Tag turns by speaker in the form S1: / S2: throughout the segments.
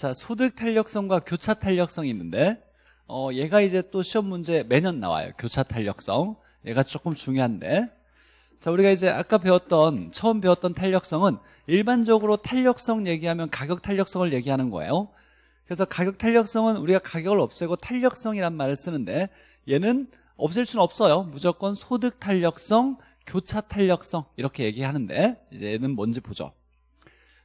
S1: 자, 소득 탄력성과 교차 탄력성이 있는데 어, 얘가 이제 또 시험 문제 매년 나와요. 교차 탄력성. 얘가 조금 중요한데. 자, 우리가 이제 아까 배웠던 처음 배웠던 탄력성은 일반적으로 탄력성 얘기하면 가격 탄력성을 얘기하는 거예요. 그래서 가격 탄력성은 우리가 가격을 없애고 탄력성이란 말을 쓰는데 얘는 없앨 수는 없어요. 무조건 소득 탄력성, 교차 탄력성 이렇게 얘기하는데 이제 얘는 뭔지 보죠.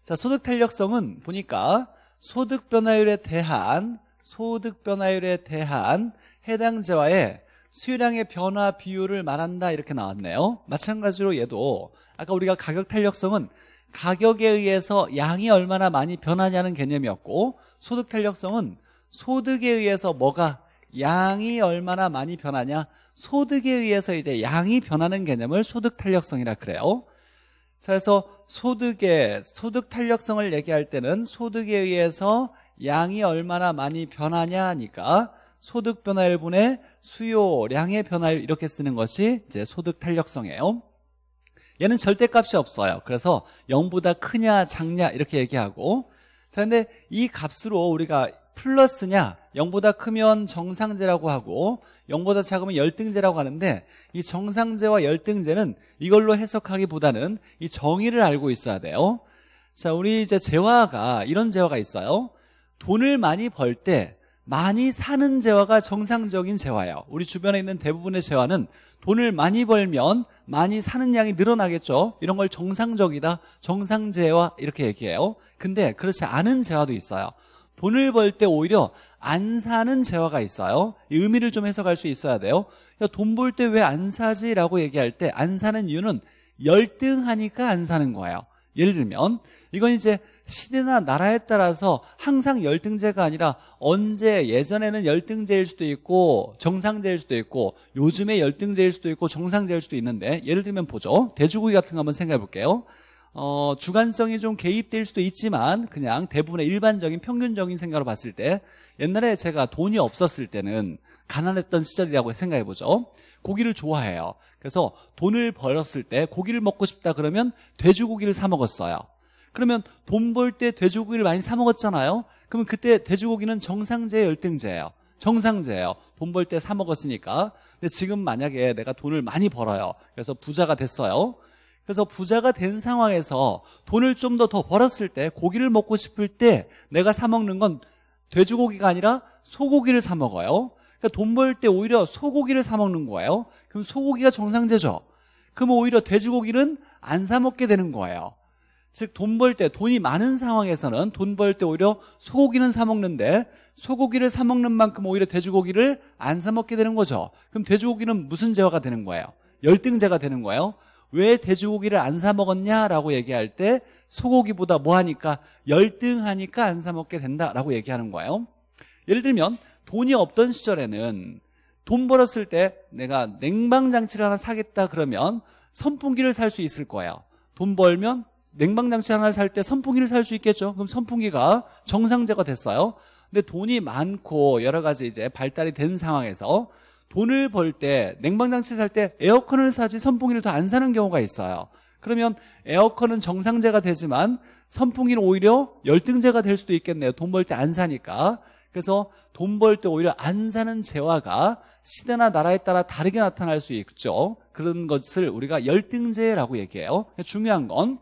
S1: 자, 소득 탄력성은 보니까 소득 변화율에 대한 소득 변화율에 대한 해당자와의 수요량의 변화 비율을 말한다 이렇게 나왔네요 마찬가지로 얘도 아까 우리가 가격 탄력성은 가격에 의해서 양이 얼마나 많이 변하냐는 개념이었고 소득 탄력성은 소득에 의해서 뭐가 양이 얼마나 많이 변하냐 소득에 의해서 이제 양이 변하는 개념을 소득 탄력성이라 그래요 자, 그래서 소득의 소득 탄력성을 얘기할 때는 소득에 의해서 양이 얼마나 많이 변하냐 하니까 소득 변화율분의 수요량의 변화율 이렇게 쓰는 것이 이제 소득 탄력성이에요. 얘는 절대값이 없어요. 그래서 0보다 크냐 작냐 이렇게 얘기하고 자 근데 이 값으로 우리가 플러스냐 0보다 크면 정상제라고 하고 0보다 작으면 열등제라고 하는데 이 정상제와 열등제는 이걸로 해석하기보다는 이 정의를 알고 있어야 돼요 자 우리 이제 재화가 이런 재화가 있어요 돈을 많이 벌 때 많이 사는 재화가 정상적인 재화예요 우리 주변에 있는 대부분의 재화는 돈을 많이 벌면 많이 사는 양이 늘어나겠죠 이런 걸 정상적이다 정상재화 이렇게 얘기해요 근데 그렇지 않은 재화도 있어요 돈을 벌 때 오히려 안 사는 재화가 있어요. 의미를 좀 해석할 수 있어야 돼요. 그러니까 돈벌 때 왜 안 사지? 라고 얘기할 때 안 사는 이유는 열등하니까 안 사는 거예요. 예를 들면 이건 이제 시대나 나라에 따라서 항상 열등제가 아니라 언제 예전에는 열등제일 수도 있고 정상제일 수도 있고 요즘에 열등제일 수도 있고 정상제일 수도 있는데 예를 들면 보죠. 돼지고기 같은 거 한번 생각해 볼게요. 어, 주관성이 좀 개입될 수도 있지만 그냥 대부분의 일반적인 평균적인 생각으로 봤을 때 옛날에 제가 돈이 없었을 때는 가난했던 시절이라고 생각해 보죠. 고기를 좋아해요. 그래서 돈을 벌었을 때 고기를 먹고 싶다 그러면 돼지고기를 사 먹었어요. 그러면 돈 벌 때 돼지고기를 많이 사 먹었잖아요. 그러면 그때 돼지고기는 정상제 열등제예요. 정상제예요. 돈 벌 때 사 먹었으니까. 근데 지금 만약에 내가 돈을 많이 벌어요. 그래서 부자가 됐어요. 그래서 부자가 된 상황에서 돈을 좀 더 더 벌었을 때 고기를 먹고 싶을 때 내가 사 먹는 건 돼지고기가 아니라 소고기를 사 먹어요. 그러니까 돈 벌 때 오히려 소고기를 사 먹는 거예요. 그럼 소고기가 정상제죠. 그럼 오히려 돼지고기는 안 사 먹게 되는 거예요. 즉 돈 벌 때 돈이 많은 상황에서는 돈 벌 때 오히려 소고기는 사 먹는데 소고기를 사 먹는 만큼 오히려 돼지고기를 안 사 먹게 되는 거죠. 그럼 돼지고기는 무슨 재화가 되는 거예요? 열등제가 되는 거예요. 왜 돼지고기를 안 사 먹었냐라고 얘기할 때 소고기보다 뭐 하니까 열등하니까 안 사 먹게 된다라고 얘기하는 거예요. 예를 들면 돈이 없던 시절에는 돈 벌었을 때 내가 냉방 장치를 하나 사겠다 그러면 선풍기를 살 수 있을 거예요. 돈 벌면 냉방 장치 하나 살 때 선풍기를 살 수 있겠죠. 그럼 선풍기가 정상제가 됐어요. 근데 돈이 많고 여러 가지 이제 발달이 된 상황에서 돈을 벌 때 냉방장치 살 때 에어컨을 사지 선풍기를 더 안 사는 경우가 있어요 그러면 에어컨은 정상제가 되지만 선풍기는 오히려 열등제가 될 수도 있겠네요 돈 벌 때 안 사니까 그래서 돈 벌 때 오히려 안 사는 재화가 시대나 나라에 따라 다르게 나타날 수 있죠 그런 것을 우리가 열등제라고 얘기해요 중요한 건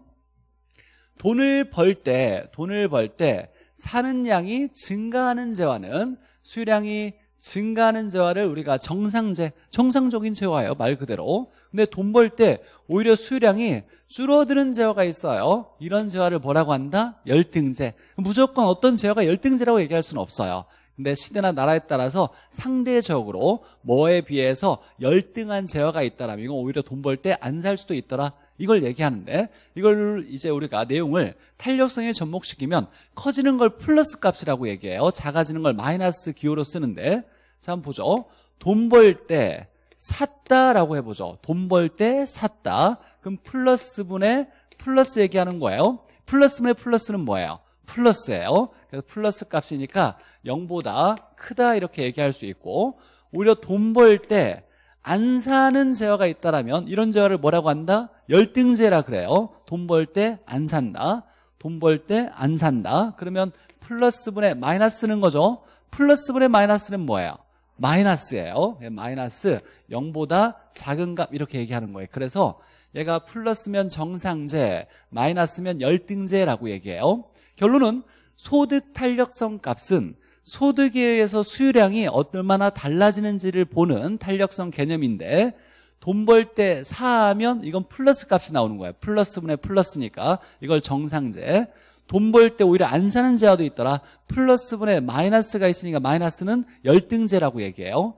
S1: 돈을 벌 때 돈을 벌 때 사는 양이 증가하는 재화는 수량이 증가하는 재화를 우리가 정상재, 정상적인 재화예요. 말 그대로. 근데 돈 벌 때 오히려 수량이 줄어드는 재화가 있어요. 이런 재화를 뭐라고 한다? 열등재. 무조건 어떤 재화가 열등재라고 얘기할 수는 없어요. 근데 시대나 나라에 따라서 상대적으로 뭐에 비해서 열등한 재화가 있다라면 이건 오히려 돈 벌 때 안 살 수도 있더라. 이걸 얘기하는데 이걸 이제 우리가 내용을 탄력성에 접목시키면 커지는 걸 플러스 값이라고 얘기해요 작아지는 걸 마이너스 기호로 쓰는데 자, 한번 보죠. 어? 돈벌 때 샀다라고 해보죠. 돈 벌 때 샀다. 그럼 플러스 분의 플러스 얘기하는 거예요. 플러스 분의 플러스는 뭐예요? 플러스예요. 그래서 플러스 값이니까 0보다 크다 이렇게 얘기할 수 있고 오히려 돈 벌 때 안 사는 재화가 있다라면 이런 재화를 뭐라고 한다? 열등재라 그래요. 돈 벌 때 안 산다. 돈 벌 때 안 산다. 그러면 플러스분의 마이너스는 거죠. 플러스분의 마이너스는 뭐예요? 마이너스예요. 예, 마이너스 0보다 작은 값 이렇게 얘기하는 거예요. 그래서 얘가 플러스면 정상제, 마이너스면 열등제라고 얘기해요. 결론은 소득 탄력성 값은 소득에 의해서 수요량이 얼마나 달라지는지를 보는 탄력성 개념인데 돈 벌때 4하면 이건 플러스 값이 나오는 거예요. 플러스분의 플러스니까 이걸 정상제. 돈벌때 오히려 안 사는 제화도 있더라. 플러스분에 마이너스가 있으니까 마이너스는 열등제라고 얘기해요.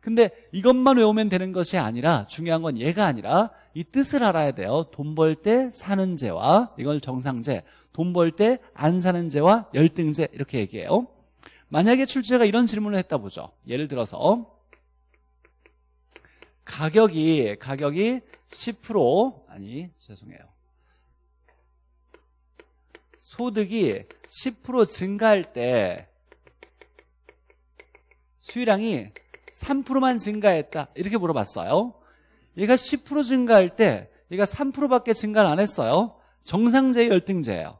S1: 근데 이것만 외우면 되는 것이 아니라 중요한 건 얘가 아니라 이 뜻을 알아야 돼요. 돈 벌 때 사는 제와 이걸 정상제돈 벌 때 안 사는 제와열등제 이렇게 얘기해요. 만약에 출제가 이런 질문을 했다 보죠. 예를 들어서 가격이 가격이 10% 아니 죄송해요. 소득이 10% 증가할 때 수요량이 3%만 증가했다 이렇게 물어봤어요 얘가 10% 증가할 때 얘가 3%밖에 증가를 안 했어요 정상제 열등제예요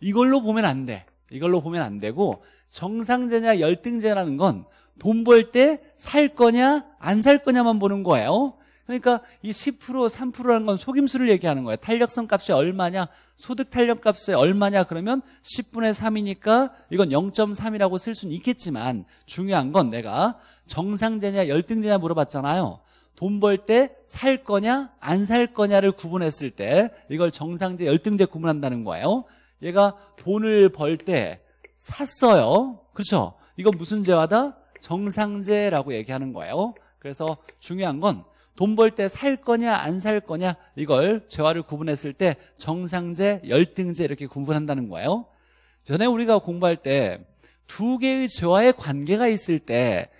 S1: 이걸로 보면 안돼 이걸로 보면 안 되고 정상제냐 열등제라는 건 돈 벌 때 살 거냐 안 살 거냐만 보는 거예요 그러니까 이 10%, 3%라는 건 속임수를 얘기하는 거예요. 탄력성 값이 얼마냐, 소득 탄력 값이 얼마냐 그러면 10분의 3이니까 이건 0.3이라고 쓸 수는 있겠지만 중요한 건 내가 정상제냐 열등제냐 물어봤잖아요. 돈 벌 때 살 거냐 안 살 거냐를 구분했을 때 이걸 정상제 열등제 구분한다는 거예요. 얘가 돈을 벌 때 샀어요. 그렇죠? 이건 무슨 제화다 정상제라고 얘기하는 거예요. 그래서 중요한 건 돈벌때살 거냐 안 살 거냐 이걸 재화를 구분했을 때 정상재, 열등재 이렇게 구분한다는 거예요. 전에 우리가 공부할 때 두 개의 재화의 관계가 있을 때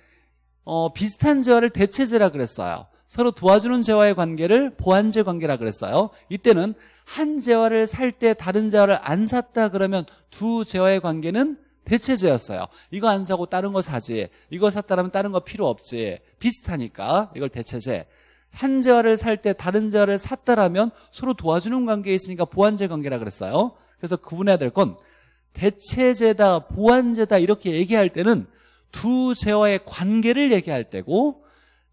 S1: 어, 비슷한 재화를 대체재라 그랬어요. 서로 도와주는 재화의 관계를 보완재 관계라 그랬어요. 이때는 한 재화를 살 때 다른 재화를 안 샀다 그러면 두 재화의 관계는 대체재였어요. 이거 안 사고 다른 거 사지. 이거 샀다라면 다른 거 필요 없지. 비슷하니까 이걸 대체재. 한 자를 살 때 다른 자를 샀다라면 서로 도와주는 관계에 있으니까 보완제 관계라 그랬어요. 그래서 구분해야 될 건 대체제다, 보완제다 이렇게 얘기할 때는 두 제와의 관계를 얘기할 때고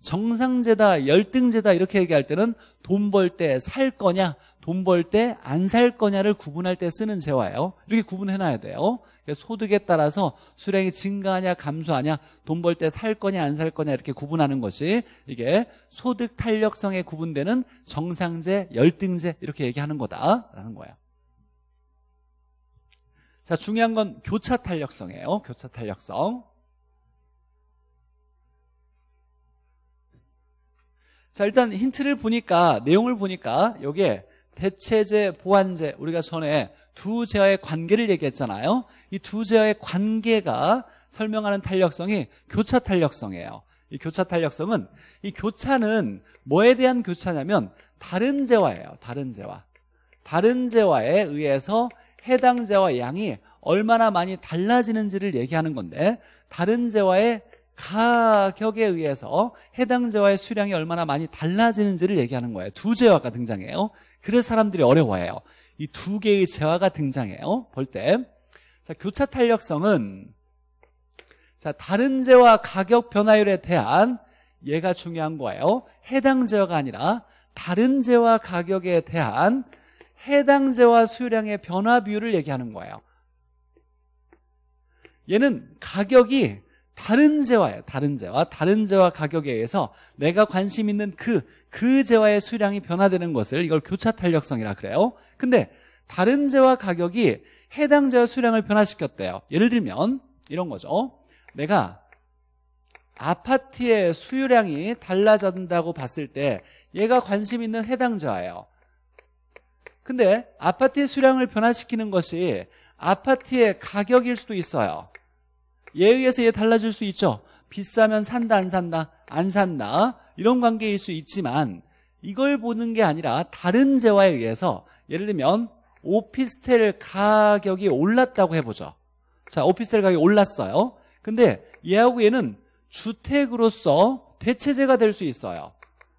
S1: 정상제다, 열등제다 이렇게 얘기할 때는 돈 벌 때 살 거냐, 돈 벌 때 안 살 거냐를 구분할 때 쓰는 재화예요. 이렇게 구분해놔야 돼요. 소득에 따라서 수량이 증가하냐 감소하냐 돈 벌 때 살 거냐 안 살 거냐 이렇게 구분하는 것이 이게 소득 탄력성에 구분되는 정상제, 열등제 이렇게 얘기하는 거다라는 거예요. 자 중요한 건 교차 탄력성이에요. 교차 탄력성. 자 일단 힌트를 보니까 내용을 보니까 여기에 대체제, 보완제 우리가 전에 두 제와의 관계를 얘기했잖아요 이두 제어의 관계가 설명하는 탄력성이 교차 탄력성이에요. 이 교차 탄력성은 이 교차는 뭐에 대한 교차냐면 다른 재화예요. 다른 재화. 다른 재화에 의해서 해당 재화 양이 얼마나 많이 달라지는지를 얘기하는 건데 다른 재화의 가격에 의해서 해당 재화의 수량이 얼마나 많이 달라지는지를 얘기하는 거예요. 두 재화가 등장해요. 그래서 사람들이 어려워해요. 이 두 개의 재화가 등장해요. 볼 때. 자, 교차 탄력성은 자, 다른 재와 가격 변화율에 대한 얘가 중요한 거예요. 해당 재화가 아니라 다른 재와 가격에 대한 해당 재와 수요량의 변화 비율을 얘기하는 거예요. 얘는 가격이 다른 재화예요. 다른 재화. 다른 재화 가격에 의해서 내가 관심 있는 그, 그 재화의 수량이 변화되는 것을 이걸 교차 탄력성이라 그래요. 근데 다른 재화 가격이 해당자 수량을 변화시켰대요 예를 들면 이런 거죠 내가 아파트의 수요량이 달라진다고 봤을 때 얘가 관심 있는 해당자예요 근데 아파트의 수량을 변화시키는 것이 아파트의 가격일 수도 있어요 얘에 의해서 얘 달라질 수 있죠 비싸면 산다 안 산다 안 산다 이런 관계일 수 있지만 이걸 보는 게 아니라 다른 재화에 의해서 예를 들면 오피스텔 가격이 올랐다고 해보죠. 자, 오피스텔 가격이 올랐어요. 근데 얘하고 얘는 주택으로서 대체제가 될 수 있어요.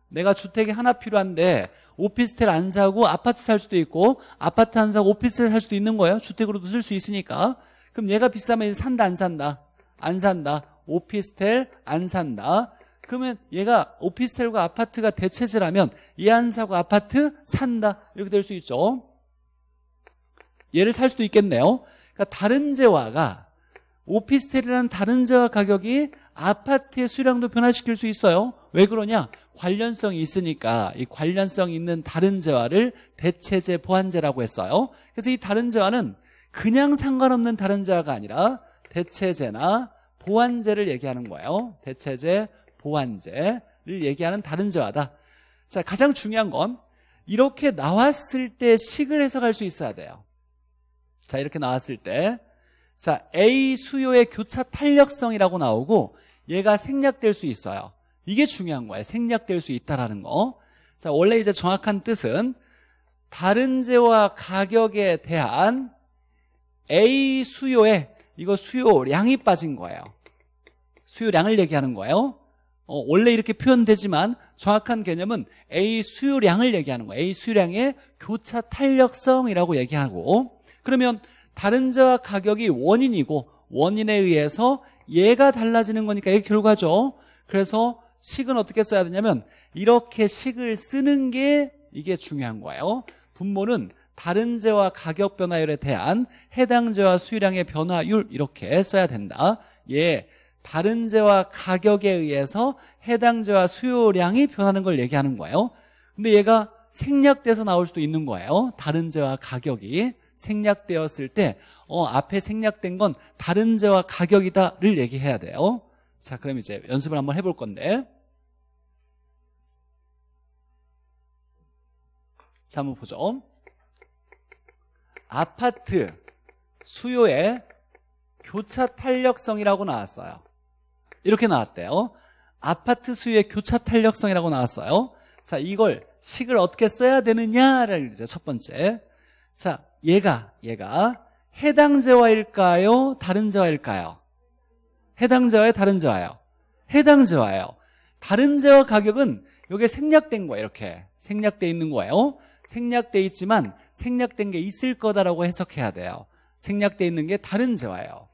S1: 내가 주택이 하나 필요한데 오피스텔 안 사고 아파트 살 수도 있고 아파트 안 사고 오피스텔 살 수도 있는 거예요. 주택으로도 쓸 수 있으니까. 그럼 얘가 비싸면 산다 안 산다? 안 산다. 오피스텔 안 산다. 그러면 얘가 오피스텔과 아파트가 대체제라면 얘 안 사고 아파트 산다. 이렇게 될 수 있죠. 얘를 살 수도 있겠네요. 그러니까 다른 재화가 오피스텔이라는 다른 재화 가격이 아파트의 수량도 변화시킬 수 있어요. 왜 그러냐? 관련성이 있으니까 이 관련성 있는 다른 재화를 대체재 보완재라고 했어요. 그래서 이 다른 재화는 그냥 상관없는 다른 재화가 아니라 대체재나 보완재를 얘기하는 거예요. 대체재, 보완재를 얘기하는 다른 재화다. 자, 가장 중요한 건 이렇게 나왔을 때 식을 해석할 수 있어야 돼요. 자 이렇게 나왔을 때자 A 수요의 교차 탄력성이라고 나오고 얘가 생략될 수 있어요 이게 중요한 거예요 생략될 수 있다라는 거자 원래 이제 정확한 뜻은 다른 재와 가격에 대한 A 수요에 이거 수요량이 빠진 거예요 수요량을 얘기하는 거예요 어, 원래 이렇게 표현되지만 정확한 개념은 A 수요량을 얘기하는 거예요 A 수요량의 교차 탄력성이라고 얘기하고 그러면 다른 자 가격이 원인이고 원인에 의해서 얘가 달라지는 거니까 이게 결과죠. 그래서 식은 어떻게 써야 되냐면 이렇게 식을 쓰는 게 이게 중요한 거예요. 분모는 다른 재와 가격 변화율에 대한 해당 재와 수요량의 변화율 이렇게 써야 된다. 예, 다른 재와 가격에 의해서 해당 재와 수요량이 변하는 걸 얘기하는 거예요. 근데 얘가 생략돼서 나올 수도 있는 거예요. 다른 재와 가격이. 생략되었을 때 어, 앞에 생략된 건 다른 재화 가격이다를 얘기해야 돼요 자 그럼 이제 연습을 한번 해볼 건데 자 한번 보죠 아파트 수요의 교차 탄력성이라고 나왔어요 이렇게 나왔대요 아파트 수요의 교차 탄력성이라고 나왔어요 자 이걸 식을 어떻게 써야 되느냐를 이제 첫 번째 자 얘가 얘가 해당 재화일까요? 다른 재화일까요? 해당 재화요? 다른 재화요? 해당 재화요. 다른 재화 가격은 이게 생략된 거야 이렇게 생략돼 있는 거예요. 생략돼 있지만 생략된 게 있을 거다라고 해석해야 돼요. 생략돼 있는 게 다른 재화예요.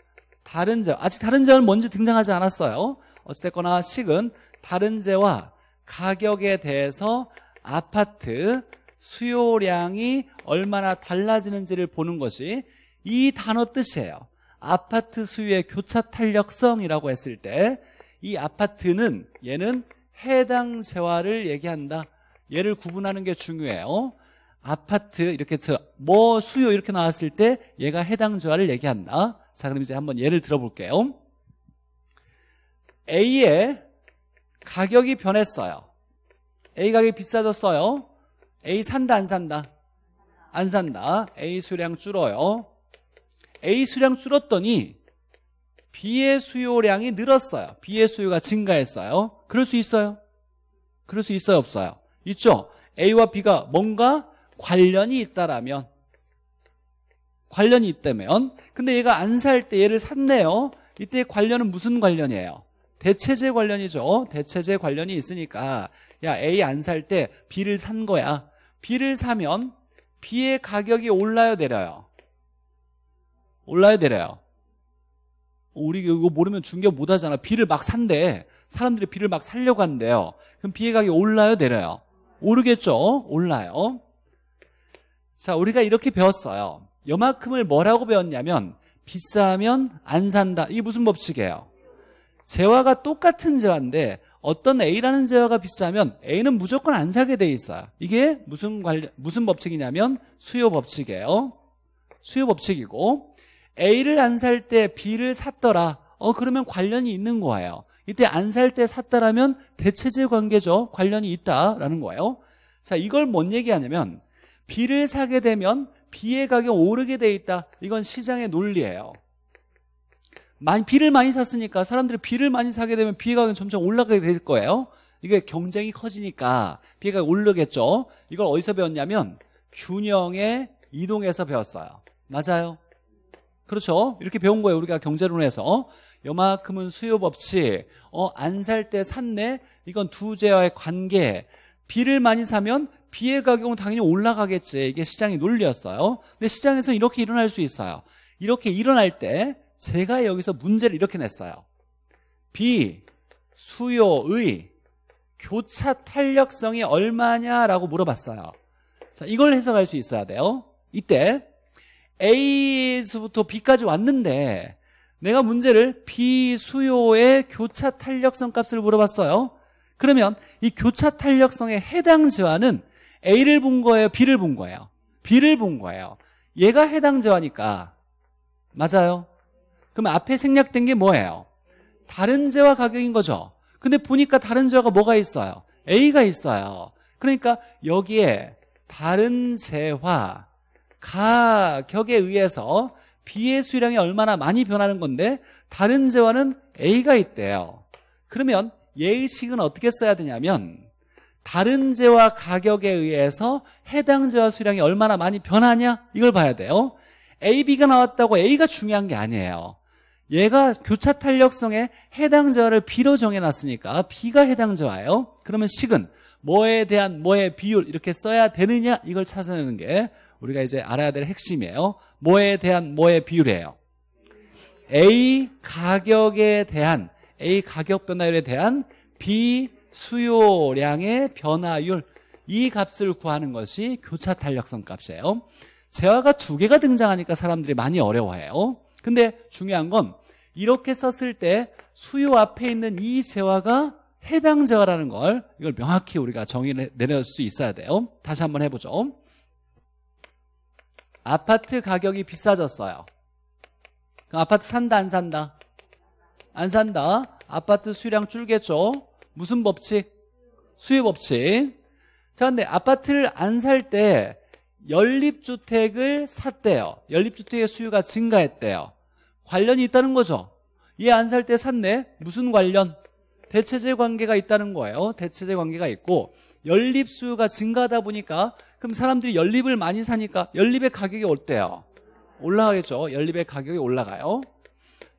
S1: 다른 재화 아직 다른 재화는 먼저 등장하지 않았어요. 어찌됐거나 식은 다른 재화 가격에 대해서 아파트 수요량이 얼마나 달라지는지를 보는 것이 이 단어 뜻이에요. 아파트 수요의 교차 탄력성이라고 했을 때 이 아파트는 얘는 해당 재화를 얘기한다. 얘를 구분하는 게 중요해요. 아파트 이렇게 저 뭐 수요 이렇게 나왔을 때 얘가 해당 재화를 얘기한다. 자 그럼 이제 한번 예를 들어볼게요. A의 가격이 변했어요. A 가격이 비싸졌어요. A 산다 안 산다? 안 산다. A 수량 줄어요. A 수량 줄었더니 B의 수요량이 늘었어요. B의 수요가 증가했어요. 그럴 수 있어요? 그럴 수 있어요? 없어요? 있죠? A와 B가 뭔가 관련이 있다라면 관련이 있다면 근데 얘가 안 살 때 얘를 샀네요. 이때 관련은 무슨 관련이에요? 대체제 관련이죠. 대체제 관련이 있으니까 야 A 안 살 때 B를 산 거야. B를 사면 B의 가격이 올라요 내려요? 올라요 내려요? 우리 이거 모르면 중개 못 하잖아 B를 막 산대 사람들이 B를 막 살려고 한대요 그럼 B의 가격이 올라요 내려요? 오르겠죠? 올라요 자 우리가 이렇게 배웠어요 요만큼을 뭐라고 배웠냐면 비싸면 안 산다 이게 무슨 법칙이에요 재화가 똑같은 재화인데 어떤 A라는 재화가 비싸면 A는 무조건 안 사게 돼 있어요. 이게 무슨 관련, 무슨 법칙이냐면 수요 법칙이에요. 수요 법칙이고 A를 안 살 때 B를 샀더라. 어 그러면 관련이 있는 거예요. 이때 안 살 때 샀다라면 대체질 관계죠. 관련이 있다라는 거예요. 자, 이걸 뭔 얘기하냐면 B를 사게 되면 B의 가격 오르게 돼 있다. 이건 시장의 논리예요. 많이 비를 많이 샀으니까 사람들이 비를 많이 사게 되면 비 가격이 점점 올라가게 될 거예요. 이게 경쟁이 커지니까 비 가격이 오르겠죠. 이걸 어디서 배웠냐면 균형의 이동에서 배웠어요. 맞아요. 그렇죠. 이렇게 배운 거예요. 우리가 경제론에서 어? 요만큼은 수요 법칙, 어, 안 살 때 샀네. 이건 두제와의 관계. 비를 많이 사면 비의 가격은 당연히 올라가겠지. 이게 시장의 논리였어요. 근데 시장에서 이렇게 일어날 수 있어요. 이렇게 일어날 때 제가 여기서 문제를 이렇게 냈어요. B 수요의 교차 탄력성이 얼마냐라고 물어봤어요. 자, 이걸 해석할 수 있어야 돼요. 이때 A에서부터 B까지 왔는데 내가 문제를 B 수요의 교차 탄력성 값을 물어봤어요. 그러면 이 교차 탄력성에 해당 저항은 A를 본 거예요? B를 본 거예요? B를 본 거예요. 얘가 해당 저항이니까 맞아요. 그럼 앞에 생략된 게 뭐예요? 다른 재화 가격인 거죠. 근데 보니까 다른 재화가 뭐가 있어요? A가 있어요. 그러니까 여기에 다른 재화 가격에 의해서 B의 수량이 얼마나 많이 변하는 건데 다른 재화는 A가 있대요. 그러면 예의식은 어떻게 써야 되냐면 다른 재화 가격에 의해서 해당 재화 수량이 얼마나 많이 변하냐 이걸 봐야 돼요. A, B가 나왔다고 A가 중요한 게 아니에요. 얘가 교차 탄력성에 해당 자하를 B로 정해놨으니까 B가 해당 자하예요 그러면 식은 뭐에 대한 뭐의 비율 이렇게 써야 되느냐 이걸 찾아내는 게 우리가 이제 알아야 될 핵심이에요. 뭐에 대한 뭐의 비율이에요. A 가격에 대한 A 가격 변화율에 대한 B 수요량의 변화율 이 값을 구하는 것이 교차 탄력성 값이에요. 재화가 두 개가 등장하니까 사람들이 많이 어려워해요. 근데 중요한 건 이렇게 썼을 때 수요 앞에 있는 이 재화가 해당 재화라는 걸 이걸 명확히 우리가 정의내 내릴 수 있어야 돼요 다시 한번 해보죠 아파트 가격이 비싸졌어요 아파트 산다 안 산다 안 산다 아파트 수량 줄겠죠 무슨 법칙? 수요 법칙 자 근데 아파트를 안 살 때 연립주택을 샀대요 연립주택의 수요가 증가했대요 관련이 있다는 거죠. 얘 안 살 때 샀네. 무슨 관련? 대체제 관계가 있다는 거예요. 대체제 관계가 있고 연립수가 증가하다 보니까 그럼 사람들이 연립을 많이 사니까 연립의 가격이 어때요? 올라가겠죠. 연립의 가격이 올라가요.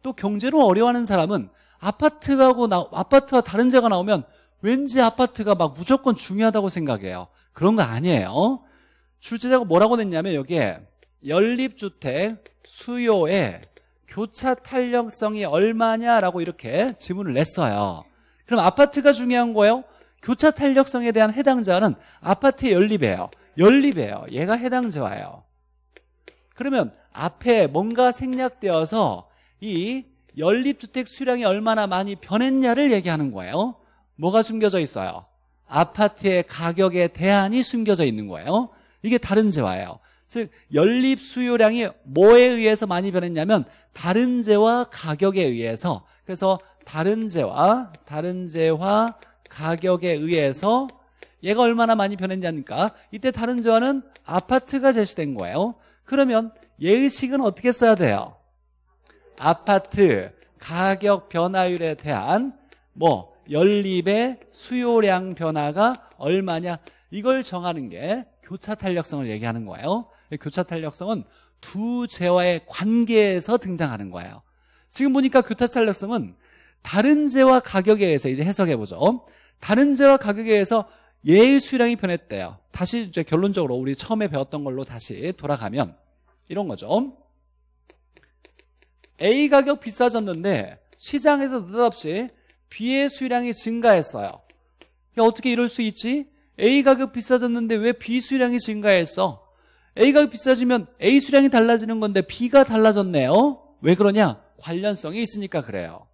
S1: 또 경제로 어려워하는 사람은 아파트하고 나, 아파트와 다른 자가 나오면 왠지 아파트가 막 무조건 중요하다고 생각해요. 그런 거 아니에요. 출제자가 뭐라고 냈냐면 여기에 연립주택 수요에 교차 탄력성이 얼마냐라고 이렇게 질문을 냈어요. 그럼 아파트가 중요한 거예요? 교차 탄력성에 대한 해당자는 아파트의 연립이에요. 연립이에요. 얘가 해당자예요. 그러면 앞에 뭔가 생략되어서 이 연립주택 수량이 얼마나 많이 변했냐를 얘기하는 거예요. 뭐가 숨겨져 있어요? 아파트의 가격에 대한이 숨겨져 있는 거예요. 이게 다른 재화예요. 즉 연립 수요량이 뭐에 의해서 많이 변했냐면 다른 재와 가격에 의해서 그래서 다른 재와 다른 재와 가격에 의해서 얘가 얼마나 많이 변했냐니까 이때 다른 재화는 아파트가 제시된 거예요. 그러면 예의식은 어떻게 써야 돼요? 아파트 가격 변화율에 대한 뭐 연립의 수요량 변화가 얼마냐 이걸 정하는 게 교차 탄력성을 얘기하는 거예요. 교차 탄력성은 두재화의 관계에서 등장하는 거예요. 지금 보니까 교타찰력성은 다른 재화 가격에 의해서 이제 해석해보죠. 다른 재화 가격에 의해서 예의 수량이 변했대요. 다시 이제 결론적으로 우리 처음에 배웠던 걸로 다시 돌아가면 이런 거죠. A 가격 비싸졌는데 시장에서 느닷없이 B의 수량이 증가했어요. 야, 어떻게 이럴 수 있지? A 가격 비싸졌는데 왜 B 수량이 증가했어? A가 비싸지면 A 수량이 달라지는 건데 B가 달라졌네요. 왜 그러냐? 관련성이 있으니까 그래요.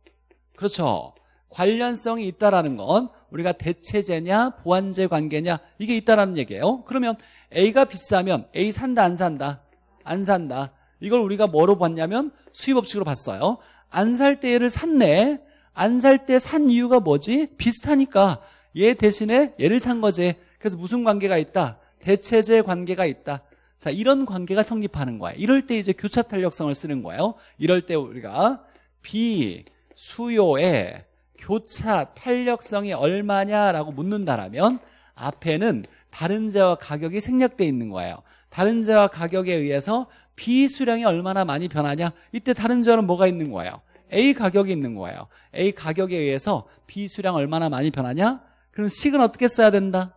S1: 그렇죠. 관련성이 있다라는 건 우리가 대체제냐 보완제 관계냐 이게 있다라는 얘기예요. 그러면 A가 비싸면 A 산다 안 산다? 안 산다. 이걸 우리가 뭐로 봤냐면 수입업식으로 봤어요. 안 살 때 얘를 샀네. 안 살 때 산 이유가 뭐지? 비슷하니까 얘 대신에 얘를 산 거지. 그래서 무슨 관계가 있다? 대체제 관계가 있다. 자, 이런 관계가 성립하는 거예요. 이럴 때 이제 교차 탄력성을 쓰는 거예요. 이럴 때 우리가 B 수요의 교차 탄력성이 얼마냐라고 묻는다라면 앞에는 다른 자와 가격이 생략돼 있는 거예요. 다른 자와 가격에 의해서 B 수량이 얼마나 많이 변하냐? 이때 다른 재는 뭐가 있는 거예요? A 가격이 있는 거예요. A 가격에 의해서 B 수량 얼마나 많이 변하냐? 그럼 식은 어떻게 써야 된다?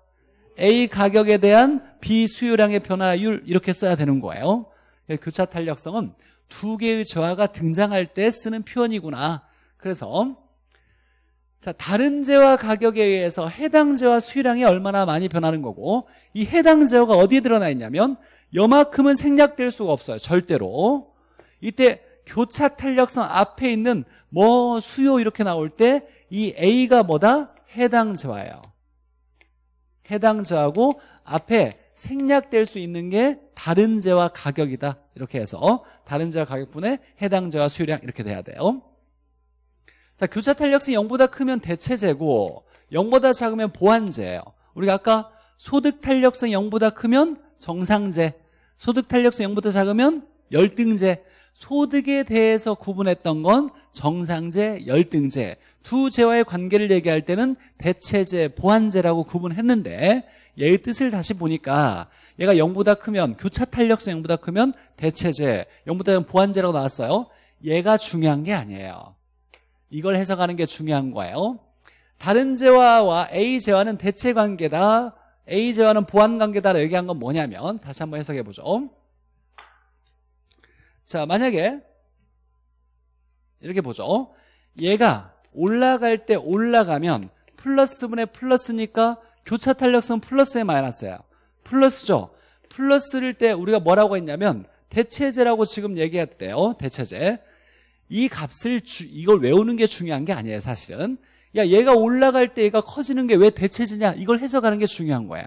S1: A 가격에 대한 B 수요량의 변화율 이렇게 써야 되는 거예요. 교차 탄력성은 두 개의 저하가 등장할 때 쓰는 표현이구나. 그래서 자 다른 재화 가격에 의해서 해당 재화 수요량이 얼마나 많이 변하는 거고 이 해당 재화가 어디에 드러나 있냐면 여만큼은 생략될 수가 없어요. 절대로. 이때 교차 탄력성 앞에 있는 뭐 수요 이렇게 나올 때 이 A가 뭐다? 해당 재화예요. 해당자하고 앞에 생략될 수 있는 게 다른 재와 가격이다 이렇게 해서 다른 재와 가격분에 해당 자와 수요량 이렇게 돼야 돼요 자 교차 탄력성 0보다 크면 대체재고 0보다 작으면 보완재예요 우리가 아까 소득 탄력성 0보다 크면 정상재 소득 탄력성 0보다 작으면 열등재 소득에 대해서 구분했던 건 정상재, 열등재 두제와의 관계를 얘기할 때는 대체제보완제라고 구분했는데 얘의 뜻을 다시 보니까 얘가 0보다 크면 교차 탄력성 0보다 크면 대체제 0보다 크면 보완제라고 나왔어요. 얘가 중요한 게 아니에요. 이걸 해석하는 게 중요한 거예요. 다른 재화와 A재화는 대체 관계다. A재화는 보완 관계다라 얘기한 건 뭐냐면 다시 한번 해석해 보죠. 자, 만약에 이렇게 보죠. 얘가 올라갈 때 올라가면 플러스 분의 플러스니까 교차 탄력성 플러스에 마이너스예요. 플러스죠. 플러스일 때 우리가 뭐라고 했냐면 대체제라고 지금 얘기했대요. 대체제. 이 값을 주, 이걸 외우는 게 중요한 게 아니에요, 사실은. 야, 얘가 올라갈 때 얘가 커지는 게 왜 대체제냐? 이걸 해석하는 게 중요한 거예요.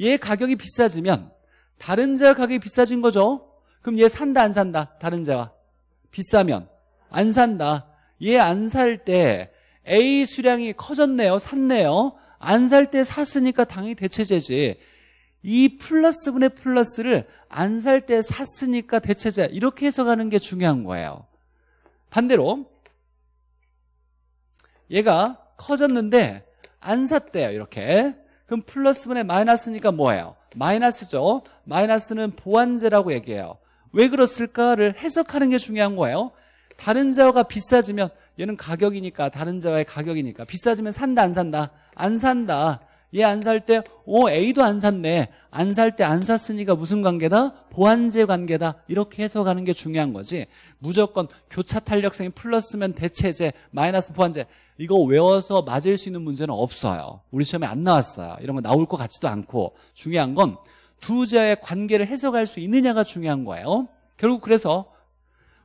S1: 얘 가격이 비싸지면 다른 자 가격이 비싸진 거죠. 그럼 얘 산다 안 산다? 다른 자와 비싸면 안 산다. 얘안살때 A 수량이 커졌네요. 샀네요. 안 살 때 샀으니까 당연히 대체제지. 이 플러스분의 플러스를 안 살 때 샀으니까 대체제 이렇게 해석하는 게 중요한 거예요. 반대로 얘가 커졌는데 안 샀대요. 이렇게. 그럼 플러스분의 마이너스니까 뭐예요? 마이너스죠. 마이너스는 보완제라고 얘기해요. 왜 그렇을까를 해석하는 게 중요한 거예요. 다른 자가 와 비싸지면 얘는 가격이니까 다른 자와의 가격이니까 비싸지면 산다 안 산다 안 산다 얘 안 살 때오 A도 안 샀네 안 살 때 안 샀으니까 무슨 관계다 보완제 관계다 이렇게 해석하는 게 중요한 거지 무조건 교차 탄력성이 플러스면 대체제 마이너스 보완제 이거 외워서 맞을 수 있는 문제는 없어요 우리 시험에 안 나왔어요 이런 거 나올 것 같지도 않고 중요한 건 두 자의 관계를 해석할 수 있느냐가 중요한 거예요 결국 그래서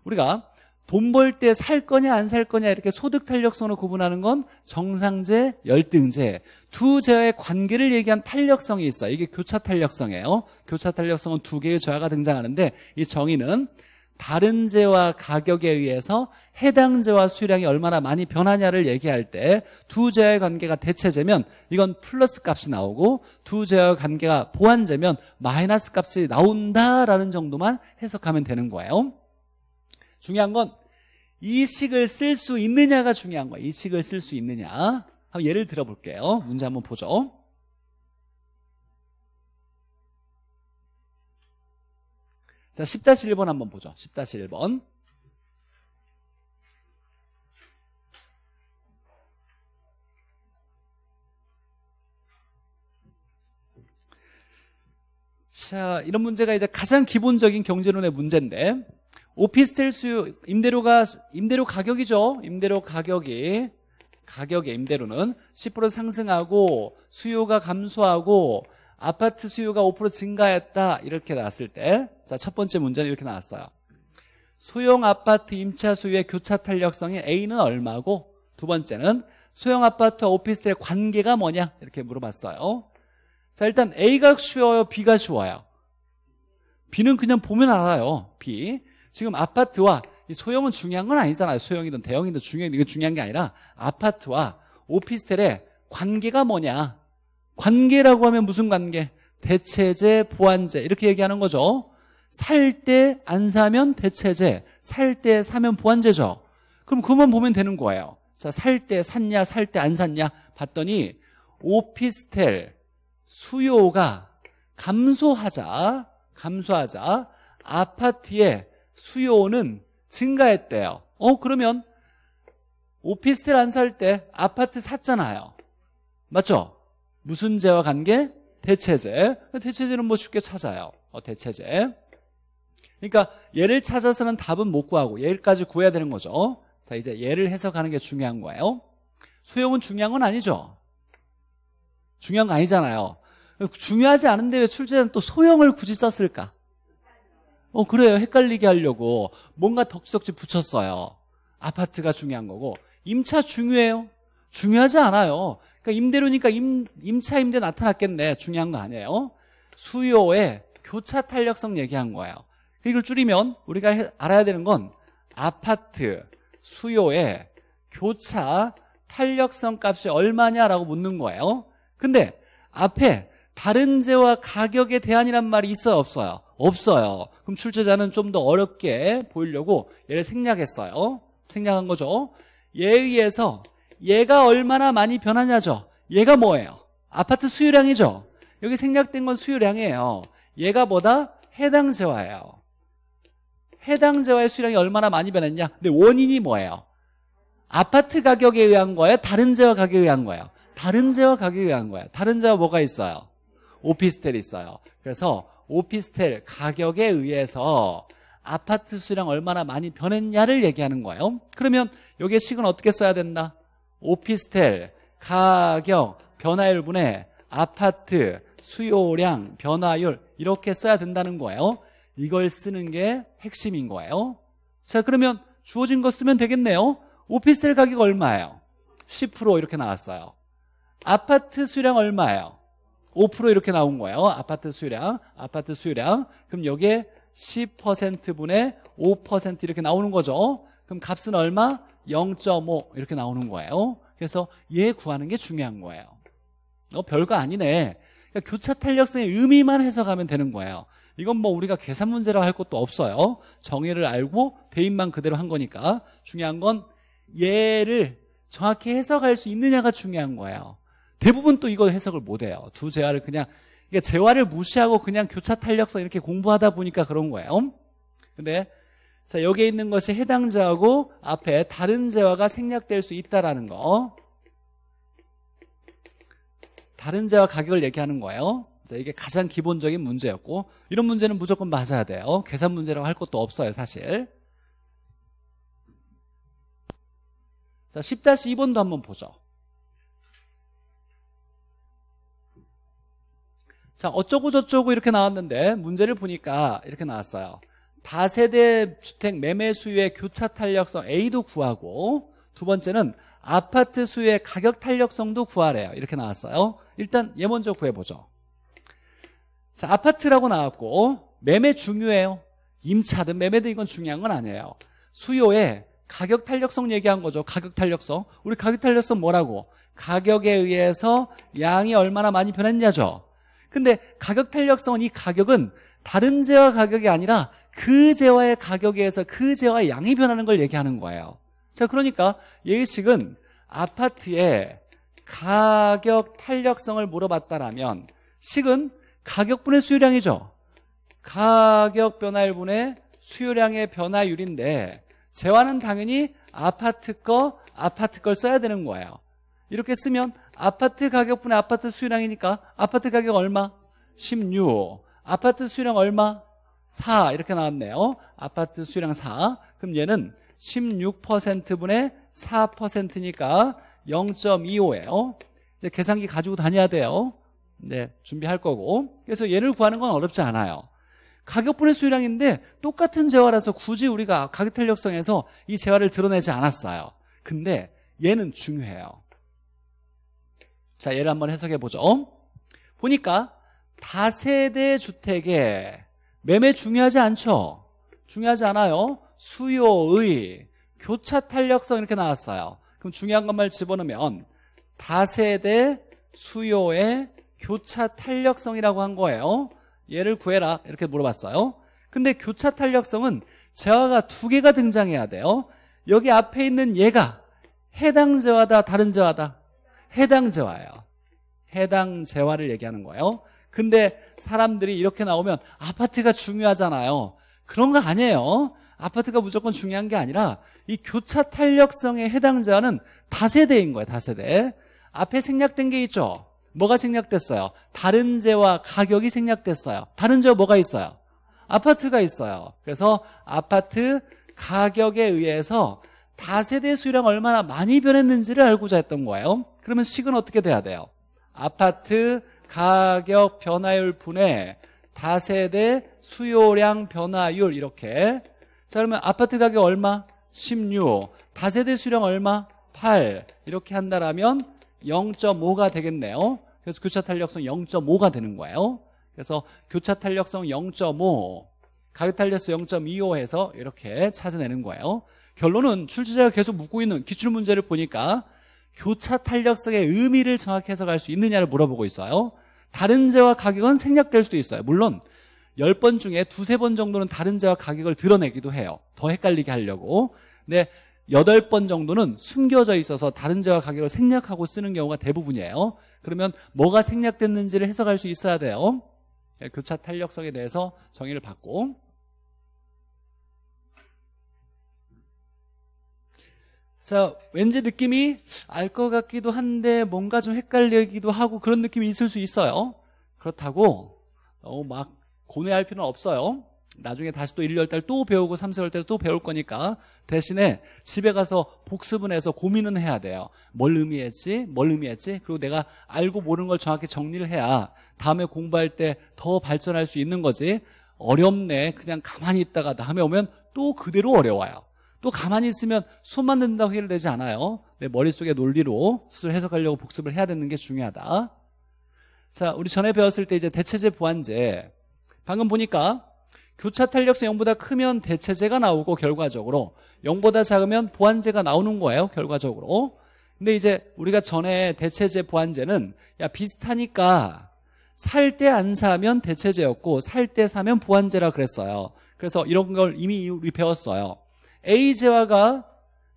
S1: 우리가 돈벌때살 거냐 안 살 거냐 이렇게 소득 탄력성으로 구분하는 건 정상제, 열등제 두제어의 관계를 얘기한 탄력성이 있어 이게 교차 탄력성이에요 교차 탄력성은 두 개의 저하가 등장하는데 이 정의는 다른 재와 가격에 의해서 해당 재와 수량이 얼마나 많이 변하냐를 얘기할 때 두제와의 관계가 대체재면 이건 플러스 값이 나오고 두제와의 관계가 보완재면 마이너스 값이 나온다라는 정도만 해석하면 되는 거예요. 중요한 건 이 식을 쓸 수 있느냐가 중요한 거야 이 식을 쓸 수 있느냐 한번 예를 들어볼게요 문제 한번 보죠 자 10-1번 한번 보죠 10-1번 자, 이런 문제가 이제 가장 기본적인 경제론의 문제인데 오피스텔 수요 임대료가 임대료 가격이죠. 임대료 가격이 가격의 임대료는 10% 상승하고 수요가 감소하고 아파트 수요가 5% 증가했다 이렇게 나왔을 때 자 첫 번째 문제는 이렇게 나왔어요. 소형 아파트 임차 수요의 교차 탄력성이 A는 얼마고 두 번째는 소형 아파트와 오피스텔의 관계가 뭐냐 이렇게 물어봤어요. 자 일단 A가 쉬워요, B가 쉬워요. B는 그냥 보면 알아요. B 지금 아파트와 소형은 중요한 건 아니잖아요. 소형이든 대형이든 중형이든 이거 중요한 게 아니라 아파트와 오피스텔의 관계가 뭐냐. 관계라고 하면 무슨 관계? 대체제, 보완제 이렇게 얘기하는 거죠. 살 때 안 사면 대체제, 살 때 사면 보완제죠. 그럼 그만 보면 되는 거예요. 자, 살 때 샀냐, 살 때 안 샀냐 봤더니 오피스텔 수요가 감소하자, 감소하자 아파트에 수요는 증가했대요. 어, 그러면 오피스텔 안 살 때 아파트 샀잖아요. 맞죠? 무슨 재와 관계? 대체재. 대체재는 뭐 쉽게 찾아요. 어, 대체재. 그러니까 얘를 찾아서는 답은 못 구하고 얘까지 구해야 되는 거죠. 자, 이제 얘를 해석하는 게 중요한 거예요. 소형은 중요한 건 아니죠. 중요한 거 아니잖아요. 중요하지 않은데 왜 출제자는 또 소형을 굳이 썼을까? 어, 그래요. 헷갈리게 하려고 뭔가 덕지덕지 붙였어요. 아파트가 중요한 거고 임차 중요해요? 중요하지 않아요. 그러니까 임대료니까 임, 임차 임대 나타났겠네. 중요한 거 아니에요. 수요의 교차 탄력성 얘기한 거예요. 이걸 줄이면 우리가 해, 알아야 되는 건 아파트 수요의 교차 탄력성 값이 얼마냐라고 묻는 거예요. 근데 앞에 다른 재와 가격에 대한이란 말이 있어요, 없어요? 없어요. 그럼 출제자는 좀 더 어렵게 보이려고 얘를 생략했어요. 생략한 거죠. 얘에 의해서 얘가 얼마나 많이 변하냐죠. 얘가 뭐예요? 아파트 수요량이죠. 여기 생략된 건 수요량이에요. 얘가 뭐다? 해당 재화예요. 해당 재화의 수량이 얼마나 많이 변했냐? 근데 원인이 뭐예요? 아파트 가격에 의한 거예요? 다른 재화 가격에 의한 거예요? 다른 재화 가격에 의한 거예요. 다른 재화 뭐가 있어요? 오피스텔 이 있어요. 그래서 오피스텔 가격에 의해서 아파트 수량 얼마나 많이 변했냐를 얘기하는 거예요 그러면 여기에 식은 어떻게 써야 된다? 오피스텔 가격 변화율 분의 아파트 수요량 변화율 이렇게 써야 된다는 거예요 이걸 쓰는 게 핵심인 거예요 자 그러면 주어진 거 쓰면 되겠네요 오피스텔 가격 얼마예요? 10% 이렇게 나왔어요 아파트 수량 얼마예요? 5% 이렇게 나온 거예요. 아파트 수요량, 아파트 수요량. 그럼 여기에 10%분의 5% 이렇게 나오는 거죠. 그럼 값은 얼마? 0.5 이렇게 나오는 거예요. 그래서 얘 구하는 게 중요한 거예요. 어, 별거 아니네. 그러니까 교차 탄력성의 의미만 해석하면 되는 거예요. 이건 뭐 우리가 계산 문제라 고할 것도 없어요. 정의를 알고 대입만 그대로 한 거니까 중요한 건 얘를 정확히 해석할 수 있느냐가 중요한 거예요. 대부분 또 이거 해석을 못해요. 두 재화를 그냥 그러니까 재화를 무시하고 그냥 교차 탄력성 이렇게 공부하다 보니까 그런 거예요. 음? 근데 자 여기에 있는 것이 해당 재화고 앞에 다른 재화가 생략될 수 있다라는 거. 다른 재화 가격을 얘기하는 거예요. 자, 이게 가장 기본적인 문제였고 이런 문제는 무조건 맞아야 돼요. 계산 문제라고 할 것도 없어요, 사실. 자, 10-2번도 한번 보죠. 자 어쩌고 저쩌고 이렇게 나왔는데 문제를 보니까 이렇게 나왔어요 다세대 주택 매매 수요의 교차 탄력성 A도 구하고 두 번째는 아파트 수요의 가격 탄력성도 구하래요 이렇게 나왔어요 일단 얘 먼저 구해보죠 자 아파트라고 나왔고 매매 중요해요 임차든 매매든 이건 중요한 건 아니에요 수요의 가격 탄력성 얘기한 거죠 가격 탄력성 우리 가격 탄력성 뭐라고 가격에 의해서 양이 얼마나 많이 변했냐죠 근데 가격 탄력성은 이 가격은 다른 재화 가격이 아니라 그 재화의 가격에서 그 재화의 양이 변하는 걸 얘기하는 거예요. 자, 그러니까 예식은 아파트의 가격 탄력성을 물어봤다라면 식은 가격분의 수요량이죠. 가격 변화일분의 수요량의 변화율인데 재화는 당연히 아파트 거, 아파트 걸 써야 되는 거예요. 이렇게 쓰면 아파트 가격분의 아파트 수요량이니까 아파트 가격 얼마? 16 아파트 수요량 얼마? 4 이렇게 나왔네요 아파트 수요량 4 그럼 얘는 16%분의 4%니까 0.25예요 이제 계산기 가지고 다녀야 돼요 네, 준비할 거고 그래서 얘를 구하는 건 어렵지 않아요 가격분의 수요량인데 똑같은 재화라서 굳이 우리가 가격 탄력성에서 이 재화를 드러내지 않았어요 근데 얘는 중요해요 자, 얘를 한번 해석해 보죠. 보니까 다세대 주택에 매매 중요하지 않죠? 중요하지 않아요. 수요의 교차 탄력성 이렇게 나왔어요. 그럼 중요한 것만 집어넣으면 다세대 수요의 교차 탄력성이라고 한 거예요. 얘를 구해라 이렇게 물어봤어요. 근데 교차 탄력성은 재화가 두 개가 등장해야 돼요. 여기 앞에 있는 얘가 해당 재화다 다른 재화다 해당 재화예요. 해당 재화를 얘기하는 거예요. 근데 사람들이 이렇게 나오면 아파트가 중요하잖아요. 그런 거 아니에요. 아파트가 무조건 중요한 게 아니라 이 교차 탄력성의 해당 자는 다세대인 거예요. 다세대. 앞에 생략된 게 있죠. 뭐가 생략됐어요? 다른 재화 가격이 생략됐어요. 다른 재화 뭐가 있어요? 아파트가 있어요. 그래서 아파트 가격에 의해서 다세대 수요량 얼마나 많이 변했는지를 알고자 했던 거예요. 그러면 식은 어떻게 돼야 돼요? 아파트 가격 변화율 분해 다세대 수요량 변화율 이렇게 자 그러면 아파트 가격 얼마? 16 다세대 수요량 얼마? 8 이렇게 한다라면 0.5가 되겠네요 그래서 교차 탄력성 0.5가 되는 거예요 그래서 교차 탄력성 0.5 가격 탄력성 0.25 해서 이렇게 찾아내는 거예요 결론은 출제자가 계속 묻고 있는 기출 문제를 보니까 교차 탄력성의 의미를 정확히 해석할 수 있느냐를 물어보고 있어요. 다른 재와 가격은 생략될 수도 있어요. 물론 10번 중에 두세 번 정도는 다른 재와 가격을 드러내기도 해요. 더 헷갈리게 하려고. 근 8번 정도는 숨겨져 있어서 다른 재와 가격을 생략하고 쓰는 경우가 대부분이에요. 그러면 뭐가 생략됐는지를 해석할 수 있어야 돼요. 예, 교차 탄력성에 대해서 정의를 받고 자, 왠지 느낌이 알 것 같기도 한데 뭔가 좀 헷갈리기도 하고 그런 느낌이 있을 수 있어요. 그렇다고 너무 어, 막 고뇌할 필요는 없어요. 나중에 다시 또 1월 달또 배우고 3, 4월 달또 배울 거니까 대신에 집에 가서 복습은 해서 고민은 해야 돼요. 뭘 의미했지? 뭘 의미했지? 그리고 내가 알고 모르는 걸 정확히 정리를 해야 다음에 공부할 때 더 발전할 수 있는 거지. 어렵네. 그냥 가만히 있다가 다음에 오면 또 그대로 어려워요. 또 가만히 있으면 손만 든다고 해결 되지 않아요 내 머릿속의 논리로 수술 해석하려고 복습을 해야 되는 게 중요하다 자 우리 전에 배웠을 때 이제 대체제 보완제 방금 보니까 교차 탄력성 0보다 크면 대체제가 나오고 결과적으로 0보다 작으면 보완제가 나오는 거예요 결과적으로 근데 이제 우리가 전에 대체제 보완제는 야 비슷하니까 살 때 안 사면 대체제였고 살 때 사면 보완제라 그랬어요 그래서 이런 걸 이미 우리 배웠어요 A재화가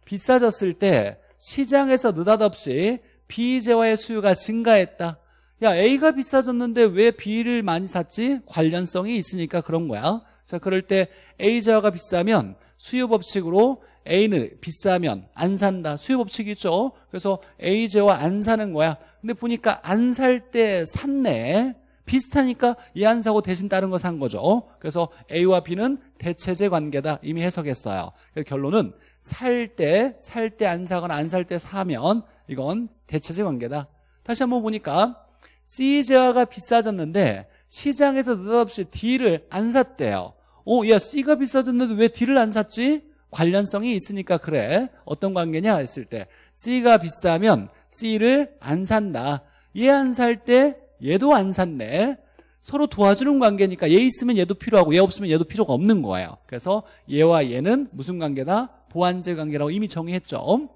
S1: 비싸졌을 때 시장에서 느닷없이 B재화의 수요가 증가했다. 야, A가 비싸졌는데 왜 B를 많이 샀지? 관련성이 있으니까 그런 거야. 자, 그럴 때 A재화가 비싸면 수요 법칙으로 A는 비싸면 안 산다. 수요 법칙이 있죠. 그래서 A재화 안 사는 거야. 근데 보니까 안 살 때 샀네. 비슷하니까 이안 사고 대신 다른 거 산 거죠. 어? 그래서 A와 B는 대체제 관계다. 이미 해석했어요. 결론은 살 때, 살 때 안 사거나 안 살 때 사면 이건 대체제 관계다. 다시 한 번 보니까 C제화가 비싸졌는데 시장에서 느닷없이 D를 안 샀대요. 오, 야, C가 비싸졌는데 왜 D를 안 샀지? 관련성이 있으니까 그래. 어떤 관계냐 했을 때 C가 비싸면 C를 안 산다. 얘안살때 얘도 안 샀네. 서로 도와주는 관계니까 얘 있으면 얘도 필요하고 얘 없으면 얘도 필요가 없는 거예요. 그래서 얘와 얘는 무슨 관계다? 보완제 관계라고 이미 정의했죠.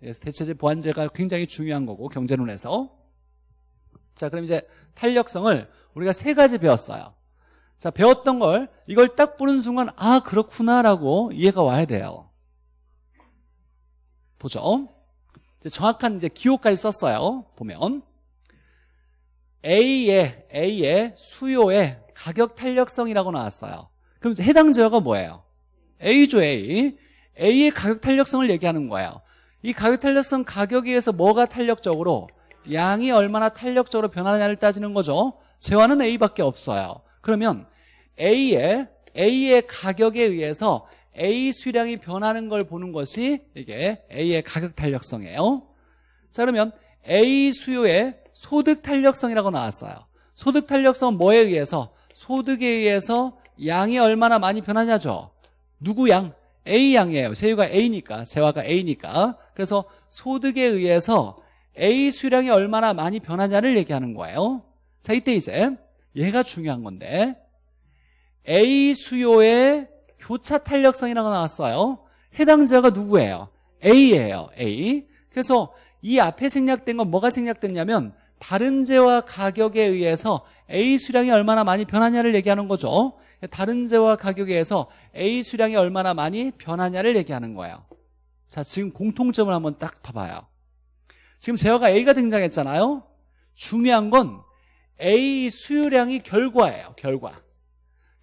S1: 그래서 예, 대체제 보완제가 굉장히 중요한 거고 경제론에서. 자 그럼 이제 탄력성을 우리가 세 가지 배웠어요. 자 배웠던 걸 이걸 딱 보는 순간 아 그렇구나라고 이해가 와야 돼요. 보죠. 이제 정확한 이제 기호까지 썼어요. 보면. A의 A의 수요의 가격 탄력성이라고 나왔어요. 그럼 해당 지역은 뭐예요? A죠 A. A의 가격 탄력성을 얘기하는 거예요. 이 가격 탄력성 가격에 의해서 뭐가 탄력적으로 양이 얼마나 탄력적으로 변하느냐를 따지는 거죠. 재화는 A밖에 없어요. 그러면 A의 A의 가격에 의해서 A 수량이 변하는 걸 보는 것이 이게 A의 가격 탄력성이에요. 자 그러면 A 수요의 소득 탄력성이라고 나왔어요. 소득 탄력성은 뭐에 의해서? 소득에 의해서 양이 얼마나 많이 변하냐죠. 누구 양? A 양이에요. 세유가 A니까, 재화가 A니까. 그래서 소득에 의해서 A 수량이 얼마나 많이 변하냐를 얘기하는 거예요. 자, 이때 이제 얘가 중요한 건데 A 수요의 교차 탄력성이라고 나왔어요. 해당자가 누구예요? A예요. A. 그래서 이 앞에 생략된 건 뭐가 생략됐냐면 다른 재와 가격에 의해서 A 수량이 얼마나 많이 변하냐를 얘기하는 거죠. 다른 재와 가격에 의해서 A 수량이 얼마나 많이 변하냐를 얘기하는 거예요. 자, 지금 공통점을 한번 딱 봐봐요. 지금 재화가 A가 등장했잖아요. 중요한 건 A 수요량이 결과예요. 결과.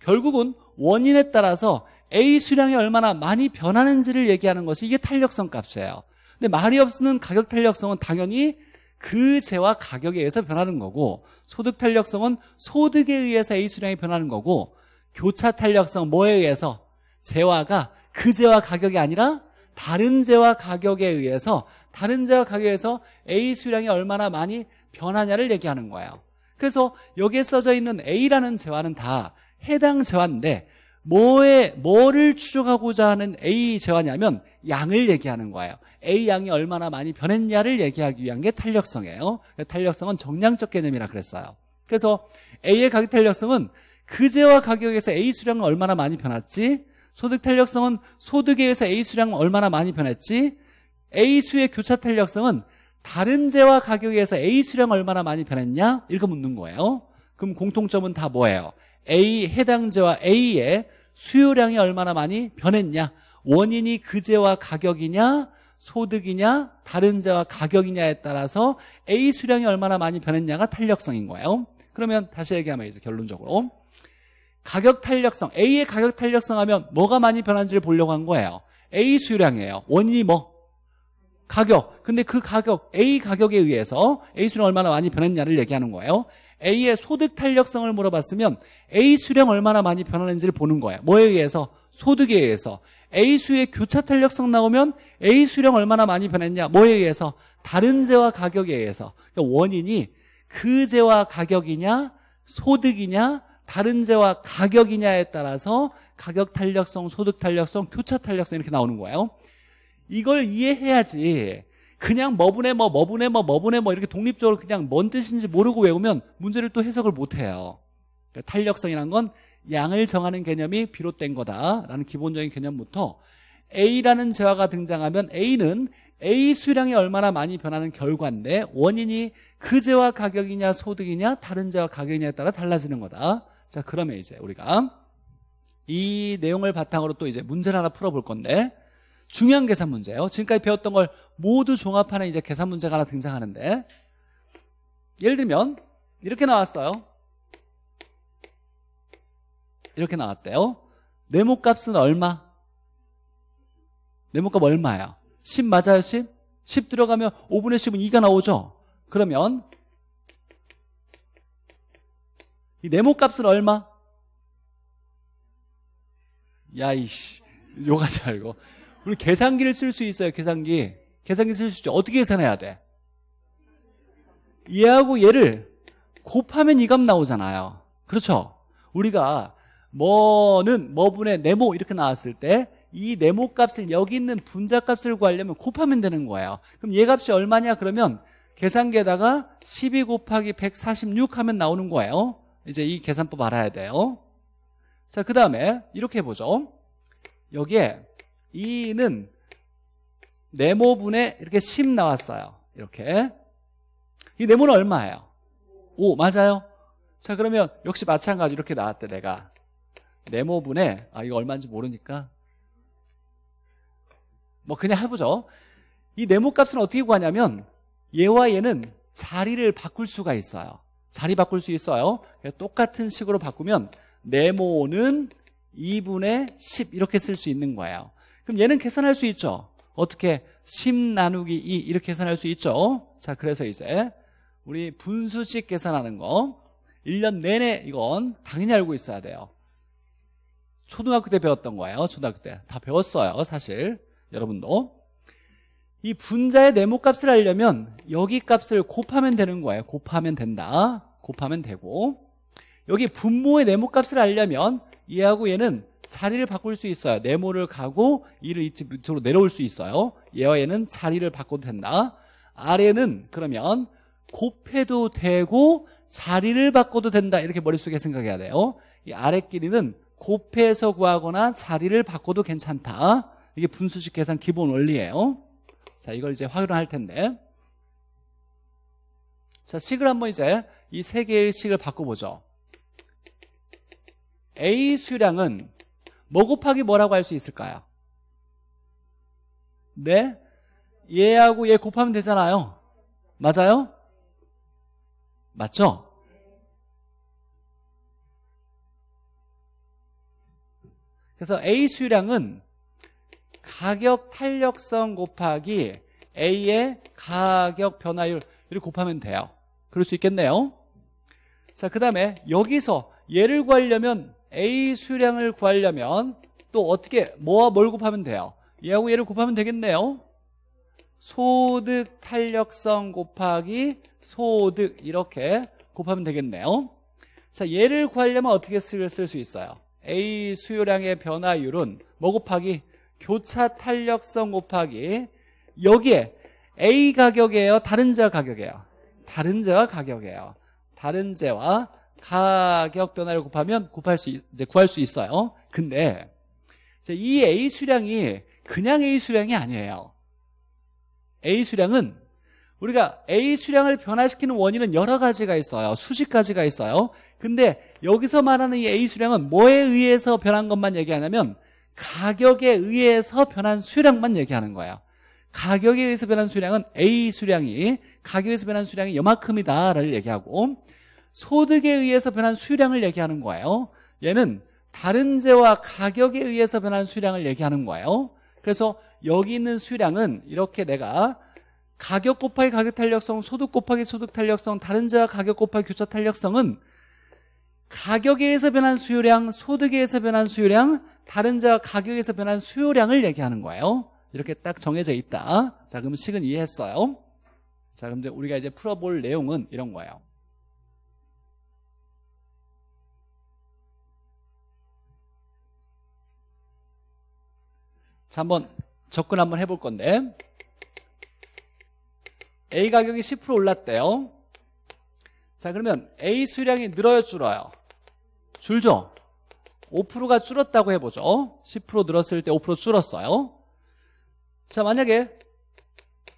S1: 결국은 원인에 따라서 A 수량이 얼마나 많이 변하는지를 얘기하는 것이 이게 탄력성 값이에요. 근데 말이 없는 가격 탄력성은 당연히 그 재화 가격에 의해서 변하는 거고 소득 탄력성은 소득에 의해서 A 수량이 변하는 거고 교차 탄력성 뭐에 의해서 재화가 그 재화 가격이 아니라 다른 재화 가격에 의해서 다른 재화 가격에서 A 수량이 얼마나 많이 변하냐를 얘기하는 거예요. 그래서 여기에 써져 있는 A라는 재화는 다 해당 재화인데 뭐에 뭐를 추적하고자 하는 A 재화냐면 양을 얘기하는 거예요. A 양이 얼마나 많이 변했냐를 얘기하기 위한 게 탄력성이에요. 탄력성은 정량적 개념이라 그랬어요. 그래서 A의 가격 탄력성은 그제와 가격에서 A 수량은 얼마나 많이 변했지 소득 탄력성은 소득에 의해서 A 수량은 얼마나 많이 변했지 A 수의 교차 탄력성은 다른 재와 가격에서 A 수량 얼마나 많이 변했냐? 이렇게 묻는 거예요. 그럼 공통점은 다 뭐예요? A 해당 재와 A의 수요량이 얼마나 많이 변했냐? 원인이 그제와 가격이냐? 소득이냐 다른 자와 가격이냐에 따라서 A 수량이 얼마나 많이 변했냐가 탄력성인 거예요 그러면 다시 얘기하면 이제 결론적으로 가격 탄력성 A의 가격 탄력성 하면 뭐가 많이 변한지를 보려고 한 거예요 A 수량이에요 원인이 뭐? 가격 근데 그 가격 A 가격에 의해서 A 수량 얼마나 많이 변했냐를 얘기하는 거예요 A의 소득 탄력성을 물어봤으면 A 수량 얼마나 많이 변하는지를 보는 거예요 뭐에 의해서? 소득에 의해서 A수의 교차 탄력성 나오면 A수량 얼마나 많이 변했냐 뭐에 의해서 다른 재와 가격에 의해서 그러니까 원인이 그 재와 가격이냐 소득이냐 다른 재와 가격이냐에 따라서 가격 탄력성, 소득 탄력성, 교차 탄력성 이렇게 나오는 거예요 이걸 이해해야지 그냥 뭐분에뭐뭐분에뭐뭐분에뭐 이렇게 독립적으로 그냥 뭔 뜻인지 모르고 외우면 문제를 또 해석을 못해요 그러니까 탄력성이란 건 양을 정하는 개념이 비롯된 거다라는 기본적인 개념부터 A라는 재화가 등장하면 A는 A 수량이 얼마나 많이 변하는 결과인데 원인이 그 재화 가격이냐 소득이냐 다른 재화 가격이냐에 따라 달라지는 거다 자 그러면 이제 우리가 이 내용을 바탕으로 또 이제 문제를 하나 풀어볼 건데 중요한 계산 문제예요 지금까지 배웠던 걸 모두 종합하는 이제 계산 문제가 하나 등장하는데 예를 들면 이렇게 나왔어요 이렇게 나왔대요. 네모값은 얼마? 네모값 얼마야? 10 맞아요, 10? 10 들어가면 5분의 10은 2가 나오죠? 그러면 이 네모값은 얼마? 야이씨 요하지말고 우리 계산기를 쓸 수 있어요 계산기 계산기 쓸 수 있죠 어떻게 계산해야 돼? 얘하고 얘를 곱하면 이 값 나오잖아요 그렇죠? 우리가 뭐는 뭐분의 네모 이렇게 나왔을 때 이 네모 값을 여기 있는 분자 값을 구하려면 곱하면 되는 거예요 그럼 얘 값이 얼마냐 그러면 계산기에다가 12 곱하기 146 하면 나오는 거예요 이제 이 계산법 알아야 돼요 자 그 다음에 이렇게 해 보죠 여기에 2는 네모분에 이렇게 10 나왔어요 이렇게 이 네모는 얼마예요? 5 맞아요? 자 그러면 역시 마찬가지 이렇게 나왔대 내가 네모분에 아 이거 얼마인지 모르니까 뭐 그냥 해보죠 이 네모 값은 어떻게 구하냐면 얘와 얘는 자리를 바꿀 수가 있어요 자리 바꿀 수 있어요 똑같은 식으로 바꾸면 네모는 2분의 10 이렇게 쓸 수 있는 거예요 그럼 얘는 계산할 수 있죠 어떻게 10 나누기 2 이렇게 계산할 수 있죠 자 그래서 이제 우리 분수식 계산하는 거 1년 내내 이건 당연히 알고 있어야 돼요 초등학교 때 배웠던 거예요. 초등학교 때. 다 배웠어요. 사실. 여러분도. 이 분자의 네모값을 알려면 여기 값을 곱하면 되는 거예요. 곱하면 된다. 곱하면 되고 여기 분모의 네모값을 알려면 얘하고 얘는 자리를 바꿀 수 있어요. 네모를 가고 이를 이쪽 밑으로 내려올 수 있어요. 얘와 얘는 자리를 바꿔도 된다. 아래는 그러면 곱해도 되고 자리를 바꿔도 된다. 이렇게 머릿속에 생각해야 돼요. 이 아래 길이는 곱해서 구하거나 자리를 바꿔도 괜찮다. 어? 이게 분수식 계산 기본 원리예요. 자, 이걸 이제 활용할 텐데. 자, 식을 한번 이제 이 세 개의 식을 바꿔보죠. A 수량은 뭐 곱하기 뭐라고 할 수 있을까요? 네? 얘하고 얘 곱하면 되잖아요. 맞아요? 맞죠? 그래서 A 수량은 가격 탄력성 곱하기 A의 가격 변화율 을 곱하면 돼요 그럴 수 있겠네요 자그 다음에 여기서 얘를 구하려면 A 수량을 구하려면 또 어떻게 뭐와 뭘 곱하면 돼요 얘하고 얘를 곱하면 되겠네요 소득 탄력성 곱하기 소득 이렇게 곱하면 되겠네요 자 얘를 구하려면 어떻게 쓸 수 있어요 A 수요량의 변화율은 뭐 곱하기 교차 탄력성 곱하기 여기에 A 가격이에요 다른 자 가격이에요 다른 자와 가격이에요 다른 재와 가격 변화를 곱하면 곱할 수 이제 구할 수 있어요 근데 이 A 수량이 그냥 A 수량이 아니에요 A 수량은 우리가 A 수량을 변화시키는 원인은 여러 가지가 있어요. 수십 가지가 있어요. 근데 여기서 말하는 이 A 수량은 뭐에 의해서 변한 것만 얘기하냐면 가격에 의해서 변한 수량만 얘기하는 거예요. 가격에 의해서 변한 수량은 A 수량이 가격에서 변한 수량이 요만큼이다를 얘기하고 소득에 의해서 변한 수량을 얘기하는 거예요. 얘는 다른 재와 가격에 의해서 변한 수량을 얘기하는 거예요. 그래서 여기 있는 수량은 이렇게 내가 가격 곱하기 가격 탄력성, 소득 곱하기 소득 탄력성, 다른 자와 가격 곱하기 교차 탄력성은 가격에 의해서 변한 수요량, 소득에 의해서 변한 수요량, 다른 자와 가격에서 변한 수요량을 얘기하는 거예요. 이렇게 딱 정해져 있다. 자, 그럼 식은 이해했어요. 자, 그럼 이제 우리가 이제 풀어볼 내용은 이런 거예요. 자, 한번 접근 한번 해볼 건데 A 가격이 10% 올랐대요. 자 그러면 A 수량이 늘어요 줄어요? 줄죠? 5%가 줄었다고 해보죠 10% 늘었을 때 5% 줄었어요 자 만약에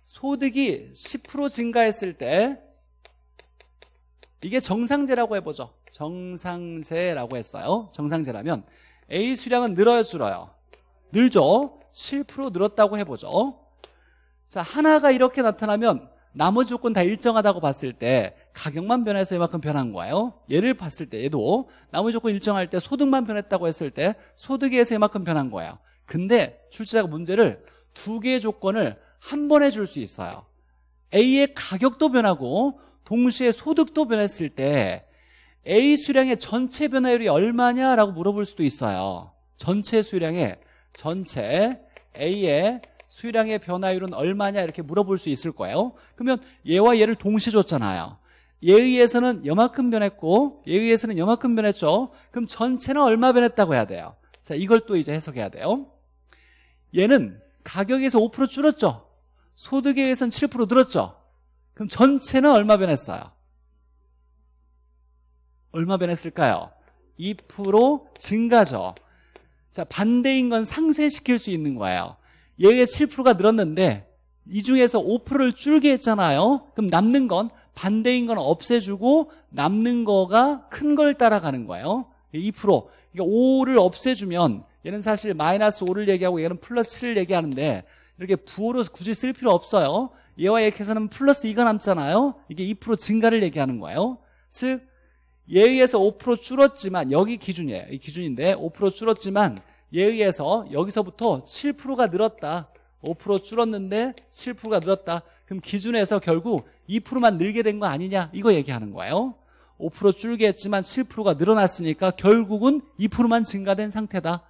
S1: 소득이 10% 증가했을 때 이게 정상제라고 해보죠 정상제라고 했어요 정상제라면 A 수량은 늘어요 줄어요? 늘죠 7% 늘었다고 해보죠 자 하나가 이렇게 나타나면 나머지 조건 다 일정하다고 봤을 때 가격만 변해서 이만큼 변한 거예요 얘를 봤을 때 얘도 나머지 조건 일정할 때 소득만 변했다고 했을 때 소득에서 이만큼 변한 거예요 근데 출제자가 문제를 두 개의 조건을 한 번에 줄 수 있어요 A의 가격도 변하고 동시에 소득도 변했을 때 A 수량의 전체 변화율이 얼마냐라고 물어볼 수도 있어요 전체 수량의 전체 A의 수요량의 변화율은 얼마냐 이렇게 물어볼 수 있을 거예요. 그러면 얘와 얘를 동시에 줬잖아요. 얘의에서는 여만큼 변했고 얘의에서는 여만큼 변했죠. 그럼 전체는 얼마 변했다고 해야 돼요. 자, 이걸 또 이제 해석해야 돼요. 얘는 가격에서 5% 줄었죠. 소득에 의해서는 7% 늘었죠. 그럼 전체는 얼마 변했어요? 얼마 변했을까요? 2% 증가죠. 자, 반대인 건 상쇄시킬 수 있는 거예요. 예의 7%가 늘었는데 이 중에서 5%를 줄게 했잖아요. 그럼 남는 건 반대인 건 없애주고 남는 거가 큰 걸 따라가는 거예요. 2% 그러니까 5를 없애주면 얘는 사실 마이너스 5를 얘기하고 얘는 플러스 7을 얘기하는데 이렇게 부호로 굳이 쓸 필요 없어요. 얘와 얘 계산하면 플러스 2가 남잖아요. 이게 2% 증가를 얘기하는 거예요. 즉예의에서5% 줄었지만 여기 기준이에요. 이 기준인데 5% 줄었지만 예 의해서 여기서부터 7%가 늘었다. 5% 줄었는데 7%가 늘었다. 그럼 기준에서 결국 2%만 늘게 된 거 아니냐 이거 얘기하는 거예요. 5% 줄게 했지만 7%가 늘어났으니까 결국은 2%만 증가된 상태다.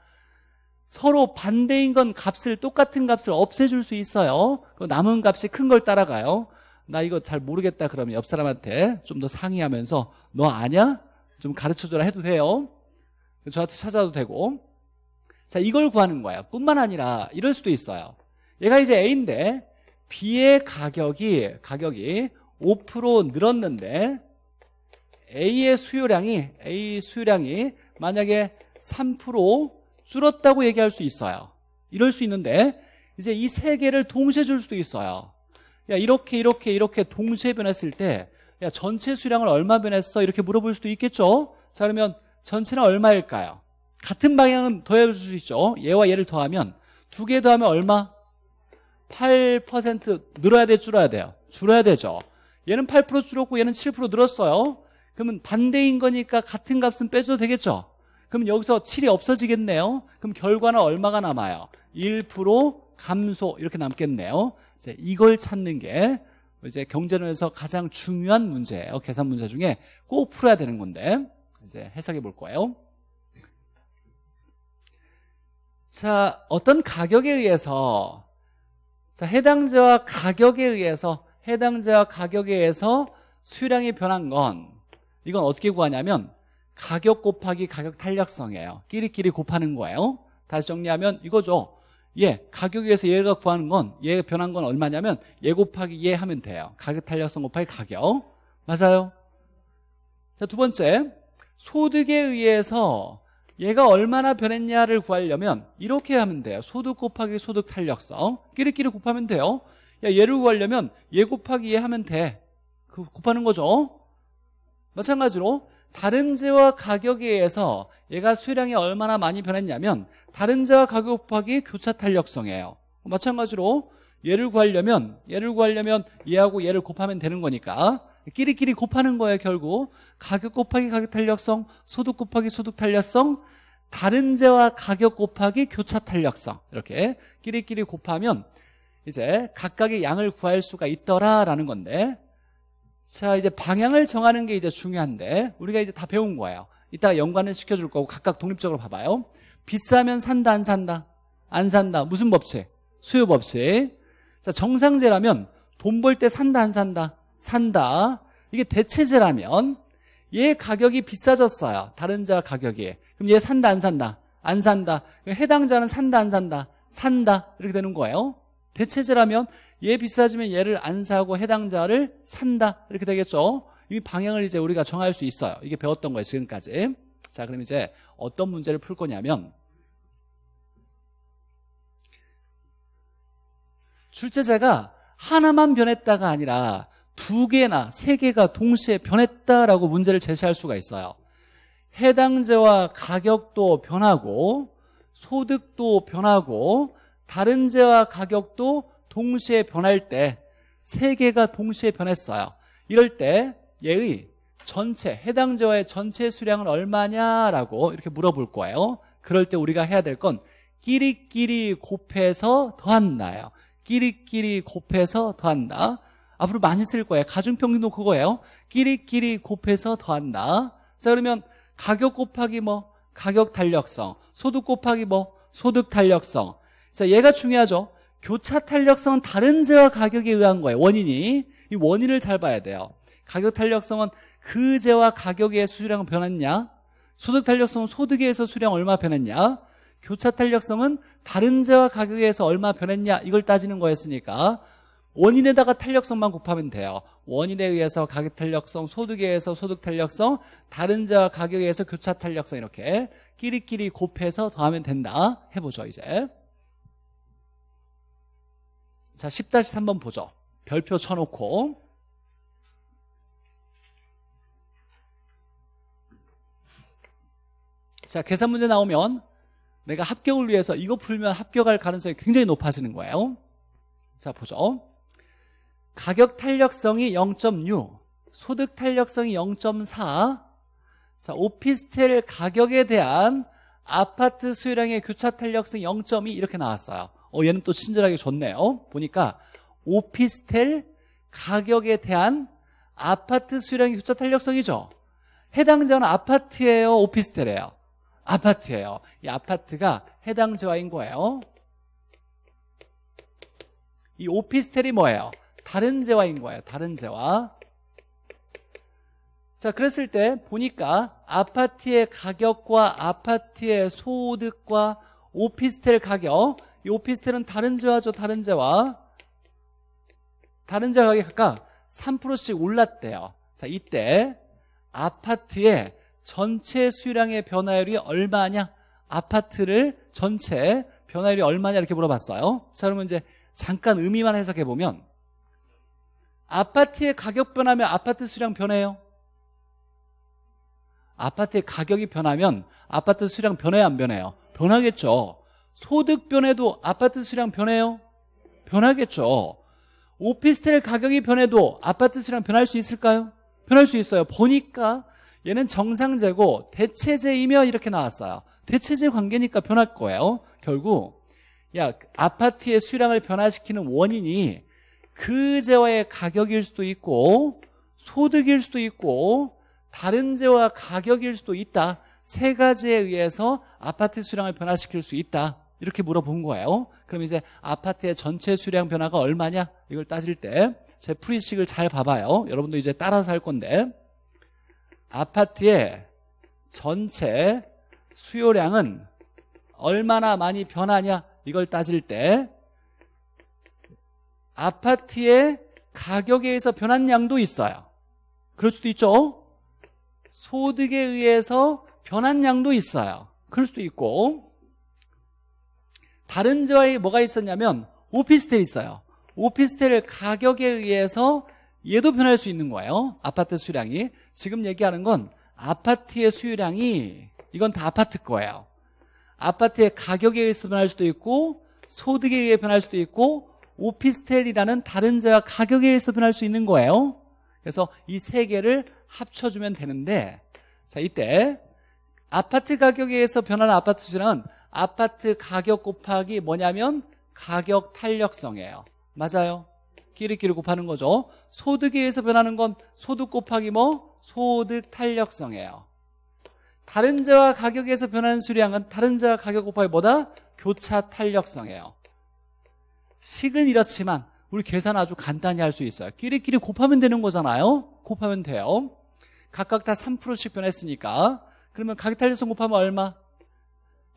S1: 서로 반대인 건 값을 똑같은 값을 없애줄 수 있어요. 남은 값이 큰 걸 따라가요. 나 이거 잘 모르겠다 그러면 옆 사람한테 좀 더 상의하면서 너 아냐? 좀 가르쳐줘라 해도 돼요. 저한테 찾아도 되고 자, 이걸 구하는 거예요. 뿐만 아니라 이럴 수도 있어요. 얘가 이제 A인데 B의 가격이 가격이 5% 늘었는데 A의 수요량이 A 수요량이 만약에 3% 줄었다고 얘기할 수 있어요. 이럴 수 있는데 이제 이 세 개를 동시에 줄 수도 있어요. 야 이렇게 이렇게 이렇게 동시에 변했을 때야 전체 수량을 얼마 변했어? 이렇게 물어볼 수도 있겠죠. 자 그러면 전체는 얼마일까요? 같은 방향은 더해줄 수 있죠 얘와 얘를 더하면 두 개 더하면 얼마? 8% 늘어야 돼 줄어야 돼요 줄어야 되죠 얘는 8% 줄었고 얘는 7% 늘었어요 그러면 반대인 거니까 같은 값은 빼줘도 되겠죠 그럼 여기서 7이 없어지겠네요 그럼 결과는 얼마가 남아요 1% 감소 이렇게 남겠네요 이제 이걸 찾는 게 이제 경제론에서 가장 중요한 문제예요 계산 문제 중에 꼭 풀어야 되는 건데 이제 해석해 볼 거예요 자, 어떤 가격에 의해서, 자, 해당자와 가격에 의해서, 해당자와 가격에 의해서 수량이 변한 건, 이건 어떻게 구하냐면, 가격 곱하기 가격 탄력성이에요. 끼리끼리 곱하는 거예요. 다시 정리하면 이거죠. 예, 가격에 의해서 얘가 구하는 건, 얘 변한 건 얼마냐면, 얘 곱하기 얘 하면 돼요. 가격 탄력성 곱하기 가격. 맞아요. 자, 두 번째. 소득에 의해서 얘가 얼마나 변했냐를 구하려면 이렇게 하면 돼요 소득 곱하기 소득 탄력성 끼리끼리 곱하면 돼요 야 얘를 구하려면 얘 곱하기 얘 하면 돼그 곱하는 거죠 마찬가지로 다른 재와 가격에 의해서 얘가 수량이 얼마나 많이 변했냐면 다른 재와 가격 곱하기 교차 탄력성이에요 마찬가지로 얘를 구하려면 얘를 구하려면 얘하고 얘를 곱하면 되는 거니까 끼리끼리 곱하는 거예요 결국 가격 곱하기 가격 탄력성 소득 곱하기 소득 탄력성 다른 재와 가격 곱하기 교차 탄력성 이렇게 끼리끼리 곱하면 이제 각각의 양을 구할 수가 있더라라는 건데 자 이제 방향을 정하는 게 이제 중요한데 우리가 이제 다 배운 거예요 이따 가 연관을 시켜줄 거고 각각 독립적으로 봐봐요 비싸면 산다 안 산다 안 산다 무슨 법칙 수요 법칙 자정상재라면돈 벌 때 산다 안 산다 산다. 이게 대체재라면얘 가격이 비싸졌어요. 다른 자 가격이. 그럼 얘 산다 안 산다? 안 산다. 해당자는 산다 안 산다? 산다. 이렇게 되는 거예요. 대체재라면얘 비싸지면 얘를 안 사고 해당자를 산다. 이렇게 되겠죠. 이 방향을 이제 우리가 정할 수 있어요. 이게 배웠던 거예요. 지금까지. 자, 그럼 이제 어떤 문제를 풀 거냐면 출제자가 하나만 변했다가 아니라 두 개나 세 개가 동시에 변했다라고 문제를 제시할 수가 있어요. 해당제와 가격도 변하고 소득도 변하고 다른 제와 가격도 동시에 변할 때 세 개가 동시에 변했어요. 이럴 때 얘의 전체 해당제와의 전체 수량은 얼마냐라고 이렇게 물어볼 거예요. 그럴 때 우리가 해야 될 건 끼리끼리 곱해서 더한다요. 끼리끼리 곱해서 더한다. 앞으로 많이 쓸 거예요 가중평균도 그거예요 끼리끼리 곱해서 더한다 자 그러면 가격 곱하기 뭐 가격 탄력성 소득 곱하기 뭐 소득 탄력성 자 얘가 중요하죠 교차 탄력성은 다른 재와 가격에 의한 거예요 원인이 이 원인을 잘 봐야 돼요 가격 탄력성은 그 재와 가격의 수량은 변했냐 소득 탄력성은 소득에 의해서 수량 얼마 변했냐 교차 탄력성은 다른 재와 가격에 의해서 얼마 변했냐 이걸 따지는 거였으니까 원인에다가 탄력성만 곱하면 돼요. 원인에 의해서 가격 탄력성, 소득에 의해서 소득 탄력성, 다른 자 가격에 의해서 교차 탄력성 이렇게 끼리끼리 곱해서 더하면 된다. 해보죠, 이제. 자, 10-3번 보죠. 별표 쳐놓고. 자, 계산 문제 나오면 내가 합격을 위해서 이거 풀면 합격할 가능성이 굉장히 높아지는 거예요. 자, 보죠. 가격 탄력성이 0.6 소득 탄력성이 0.4 자, 오피스텔 가격에 대한 아파트 수요량의 교차 탄력성 0.2 이렇게 나왔어요 어, 얘는 또 친절하게 줬네요 보니까 오피스텔 가격에 대한 아파트 수요량의 교차 탄력성이죠 해당 자는 아파트예요 오피스텔이에요 아파트예요 이 아파트가 해당 자인 거예요 이 오피스텔이 뭐예요 다른 재화인 거예요. 다른 재화. 자, 그랬을 때 보니까 아파트의 가격과 아파트의 소득과 오피스텔 가격, 이 오피스텔은 다른 재화죠, 다른 재화. 다른 재화 가격이 각각 3%씩 올랐대요. 자, 이때 아파트의 전체 수량의 변화율이 얼마냐? 아파트를 전체 변화율이 얼마냐 이렇게 물어봤어요. 자, 그러면 이제 잠깐 의미만 해석해 보면 아파트의 가격 변하면 아파트 수량 변해요? 아파트의 가격이 변하면 아파트 수량 변해야 안 변해요? 변하겠죠. 소득 변해도 아파트 수량 변해요? 변하겠죠. 오피스텔 가격이 변해도 아파트 수량 변할 수 있을까요? 변할 수 있어요. 보니까 얘는 정상제고 대체제이며 이렇게 나왔어요. 대체제 관계니까 변할 거예요. 결국 야 아파트의 수량을 변화시키는 원인이 그 재화의 가격일 수도 있고 소득일 수도 있고 다른 재화 가격일 수도 있다. 세 가지에 의해서 아파트 수량을 변화시킬 수 있다. 이렇게 물어본 거예요. 그럼 이제 아파트의 전체 수량 변화가 얼마냐? 이걸 따질 때 제 프리식을 잘 봐봐요. 여러분도 이제 따라서 할 건데 아파트의 전체 수요량은 얼마나 많이 변하냐? 이걸 따질 때 아파트의 가격에 의해서 변한 양도 있어요. 그럴 수도 있죠. 소득에 의해서 변한 양도 있어요. 그럴 수도 있고 다른 지역에 뭐가 있었냐면 오피스텔 있어요. 오피스텔 가격에 의해서 얘도 변할 수 있는 거예요. 아파트 수량이 지금 얘기하는 건 아파트의 수요량이 이건 다 아파트 거예요. 아파트의 가격에 의해서 변할 수도 있고 소득에 의해 변할 수도 있고 오피스텔이라는 다른 자와 가격에 의해서 변할 수 있는 거예요. 그래서 이 세 개를 합쳐주면 되는데 자 이때 아파트 가격에 의해서 변하는 아파트 수량은 아파트 가격 곱하기 뭐냐면 가격 탄력성이에요. 맞아요. 끼리끼리 곱하는 거죠. 소득에 의해서 변하는 건 소득 곱하기 뭐? 소득 탄력성이에요. 다른 자와 가격에서 변하는 수량은 다른 자와 가격 곱하기 뭐다? 교차 탄력성이에요. 식은 이렇지만 우리 계산 아주 간단히 할 수 있어요. 끼리끼리 곱하면 되는 거잖아요. 곱하면 돼요. 각각 다 3%씩 변했으니까 그러면 각격탄력성 곱하면 얼마?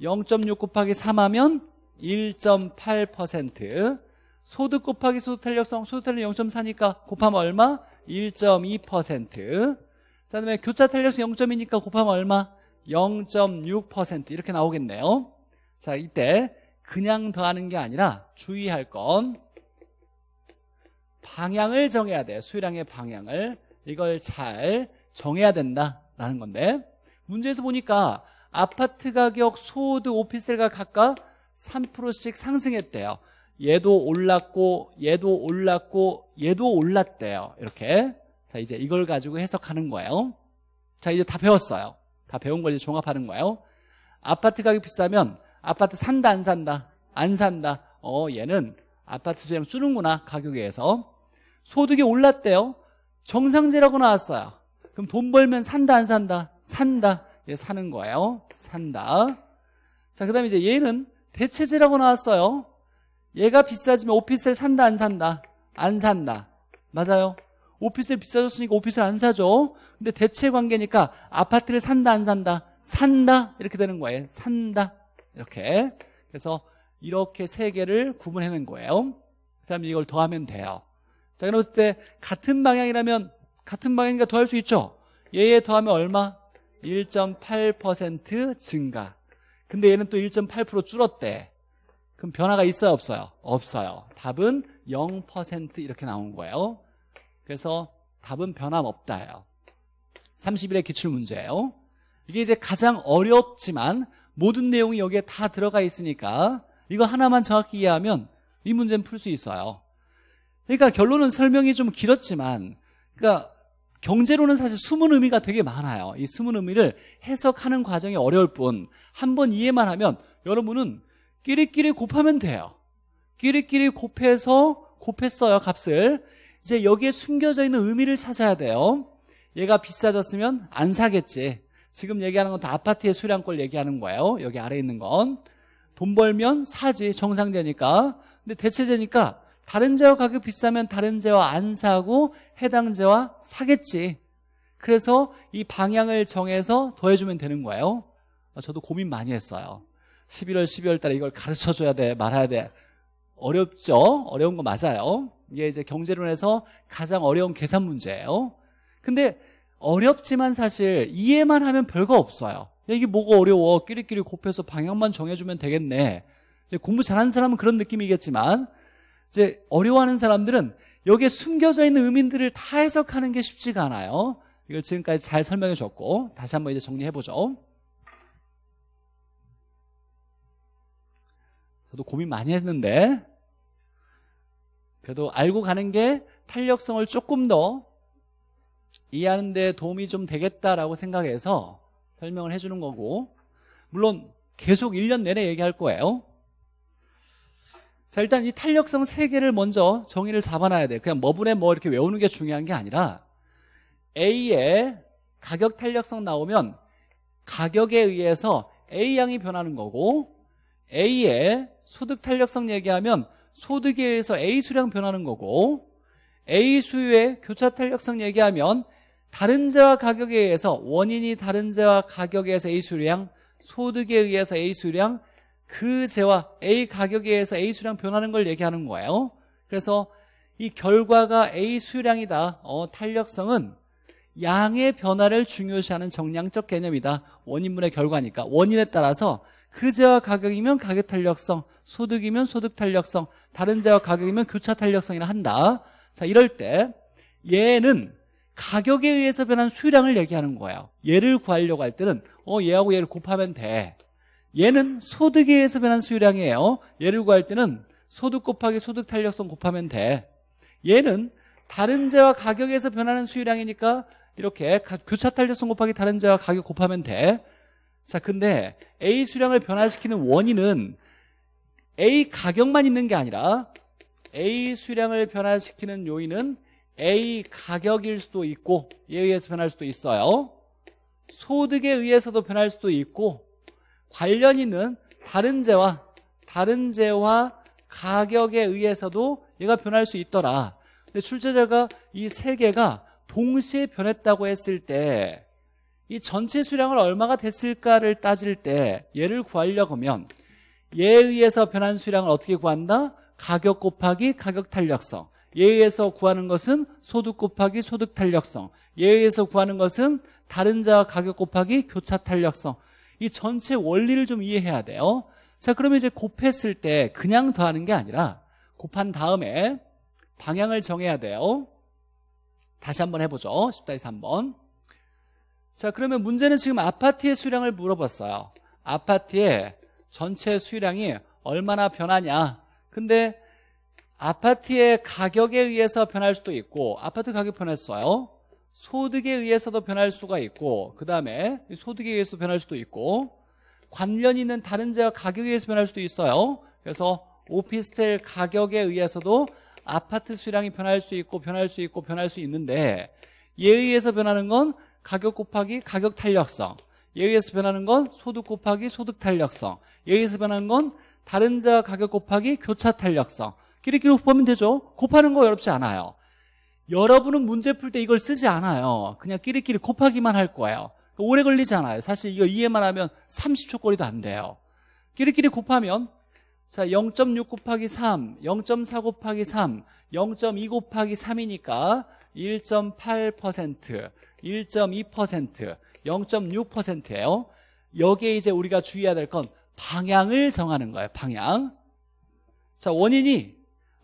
S1: 0.6 곱하기 3하면 1.8% 소득 곱하기 소득 탄력성 소득 탄력 0.4니까 곱하면 얼마? 1.2% 그다음에 교차 탄력성 0.2니까 곱하면 얼마? 0.6% 이렇게 나오겠네요. 자, 이때 그냥 더하는 게 아니라 주의할 건 방향을 정해야 돼요 수요량의 방향을 이걸 잘 정해야 된다라는 건데 문제에서 보니까 아파트 가격, 소드, 오피스텔가 각각 3%씩 상승했대요 얘도 올랐고 얘도 올랐고 얘도 올랐대요 이렇게 자 이제 이걸 가지고 해석하는 거예요 자 이제 다 배웠어요 다 배운 걸 이제 종합하는 거예요 아파트 가격 비싸면 아파트 산다 안 산다 안 산다 어 얘는 아파트 수량 쓰는구나 가격에 서 소득이 올랐대요 정상제라고 나왔어요 그럼 돈 벌면 산다 안 산다 산다 얘 사는 거예요 산다 자 그다음에 이제 얘는 대체제라고 나왔어요 얘가 비싸지면 오피스텔 산다 안 산다 안 산다 맞아요 오피스텔 비싸졌으니까 오피스텔 안 사죠 근데 대체 관계니까 아파트를 산다 안 산다 산다 이렇게 되는 거예요 산다 이렇게 그래서 이렇게 세 개를 구분해낸 거예요 그 다음에 이걸 더하면 돼요 자 그럼 그때 같은 방향이라면 같은 방향이니까 더할 수 있죠 얘에 더하면 얼마? 1.8% 증가 근데 얘는 또 1.8% 줄었대 그럼 변화가 있어요 없어요? 없어요 답은 0% 이렇게 나온 거예요 그래서 답은 변함없다요 30일의 기출문제예요 이게 이제 가장 어렵지만 모든 내용이 여기에 다 들어가 있으니까 이거 하나만 정확히 이해하면 이 문제는 풀 수 있어요. 그러니까 결론은 설명이 좀 길었지만 그러니까 경제로는 사실 숨은 의미가 되게 많아요. 이 숨은 의미를 해석하는 과정이 어려울 뿐 한 번 이해만 하면 여러분은 끼리끼리 곱하면 돼요. 끼리끼리 곱해서 곱했어요, 값을. 이제 여기에 숨겨져 있는 의미를 찾아야 돼요. 얘가 비싸졌으면 안 사겠지. 지금 얘기하는 건 다 아파트의 수량권 얘기하는 거예요. 여기 아래 있는 건. 돈 벌면 사지 정상제니까. 근데 대체제니까 다른 제와 가격 비싸면 다른 제와 안 사고 해당 제와 사겠지. 그래서 이 방향을 정해서 더해주면 되는 거예요. 아, 저도 고민 많이 했어요. 11월, 12월 달에 이걸 가르쳐줘야 돼, 말아야 돼. 어렵죠? 어려운 거 맞아요. 이게 이제 경제론에서 가장 어려운 계산 문제예요. 근데 어렵지만 사실 이해만 하면 별거 없어요. 이게 뭐가 어려워. 끼리끼리 곱해서 방향만 정해주면 되겠네. 공부 잘하는 사람은 그런 느낌이겠지만 이제 어려워하는 사람들은 여기에 숨겨져 있는 의미들을 다 해석하는 게 쉽지가 않아요. 이걸 지금까지 잘 설명해 줬고 다시 한번 이제 정리해보죠. 저도 고민 많이 했는데 그래도 알고 가는 게 탄력성을 조금 더 이해하는 데 도움이 좀 되겠다라고 생각해서 설명을 해주는 거고 물론 계속 1년 내내 얘기할 거예요 자 일단 이 탄력성 3개를 먼저 정의를 잡아놔야 돼요 그냥 머분에 뭐 이렇게 외우는 게 중요한 게 아니라 A의 가격 탄력성 나오면 가격에 의해서 A 양이 변하는 거고 A의 소득 탄력성 얘기하면 소득에 의해서 A 수량 변하는 거고 A 수의 교차 탄력성 얘기하면 다른 재화 가격에 의해서 원인이 다른 재화 가격에 의해서 A 수량, 소득에 의해서 A 수량, 그 재화 A 가격에 의해서 A 수량 변하는 걸 얘기하는 거예요. 그래서 이 결과가 A 수량이다. 어, 탄력성은 양의 변화를 중요시하는 정량적 개념이다. 원인물의 결과니까 원인에 따라서 그 재화 가격이면 가격 탄력성, 소득이면 소득 탄력성, 다른 재화 가격이면 교차 탄력성이라 한다. 자, 이럴 때 얘는 가격에 의해서 변한 수요량을 얘기하는 거예요 얘를 구하려고 할 때는 어 얘하고 얘를 곱하면 돼 얘는 소득에 의해서 변한 수요량이에요 얘를 구할 때는 소득 곱하기 소득 탄력성 곱하면 돼 얘는 다른 재와 가격에서 변하는 수요량이니까 이렇게 교차 탄력성 곱하기 다른 재와 가격 곱하면 돼자 근데 A 수량을 변화시키는 원인은 A 가격만 있는 게 아니라 A 수량을 변화시키는 요인은 A 가격일 수도 있고 이에 의해서 변할 수도 있어요. 소득에 의해서도 변할 수도 있고 관련 있는 다른 재와 다른 재와 가격에 의해서도 얘가 변할 수 있더라. 근데 출제자가 이 세 개가 동시에 변했다고 했을 때 이 전체 수량을 얼마가 됐을까를 따질 때 얘를 구하려고 하면 얘에 의해서 변한 수량을 어떻게 구한다? 가격 곱하기 가격 탄력성. 예외에서 구하는 것은 소득 곱하기 소득 탄력성 예외에서 구하는 것은 다른 자 가격 곱하기 교차 탄력성 이 전체 원리를 좀 이해해야 돼요 자 그러면 이제 곱했을 때 그냥 더하는 게 아니라 곱한 다음에 방향을 정해야 돼요 다시 한번 해보죠 10다시 3번 자 그러면 문제는 지금 아파트의 수량을 물어봤어요 아파트의 전체 수량이 얼마나 변하냐 근데 아파트의 가격에 의해서 변할 수도 있고 아파트 가격 변했어요. 소득에 의해서도 변할 수가 있고 그 다음에 소득에 의해서 변할 수도 있고 관련 있는 다른 재화 가격에 의해서 변할 수도 있어요. 그래서 오피스텔 가격에 의해서도 아파트 수량이 변할 수 있고 변할 수 있고 변할 수 있는데 예의에서 변하는 건 가격 곱하기 가격 탄력성 예의에서 변하는 건 소득 곱하기 소득 탄력성 예의에서 변하는 건 다른 자 가격 곱하기 교차 탄력성 끼리끼리 보면 되죠. 곱하는 거 어렵지 않아요. 여러분은 문제 풀 때 이걸 쓰지 않아요. 그냥 끼리끼리 곱하기만 할 거예요. 그러니까 오래 걸리잖아요. 사실 이거 이해만 하면 30초 거리도 안 돼요. 끼리끼리 곱하면 자, 0.6 곱하기 3, 0.4 곱하기 3, 0.2 곱하기 3이니까 1.8%, 1.2%, 0.6%예요. 여기에 이제 우리가 주의해야 될 건 방향을 정하는 거예요. 방향. 자, 원인이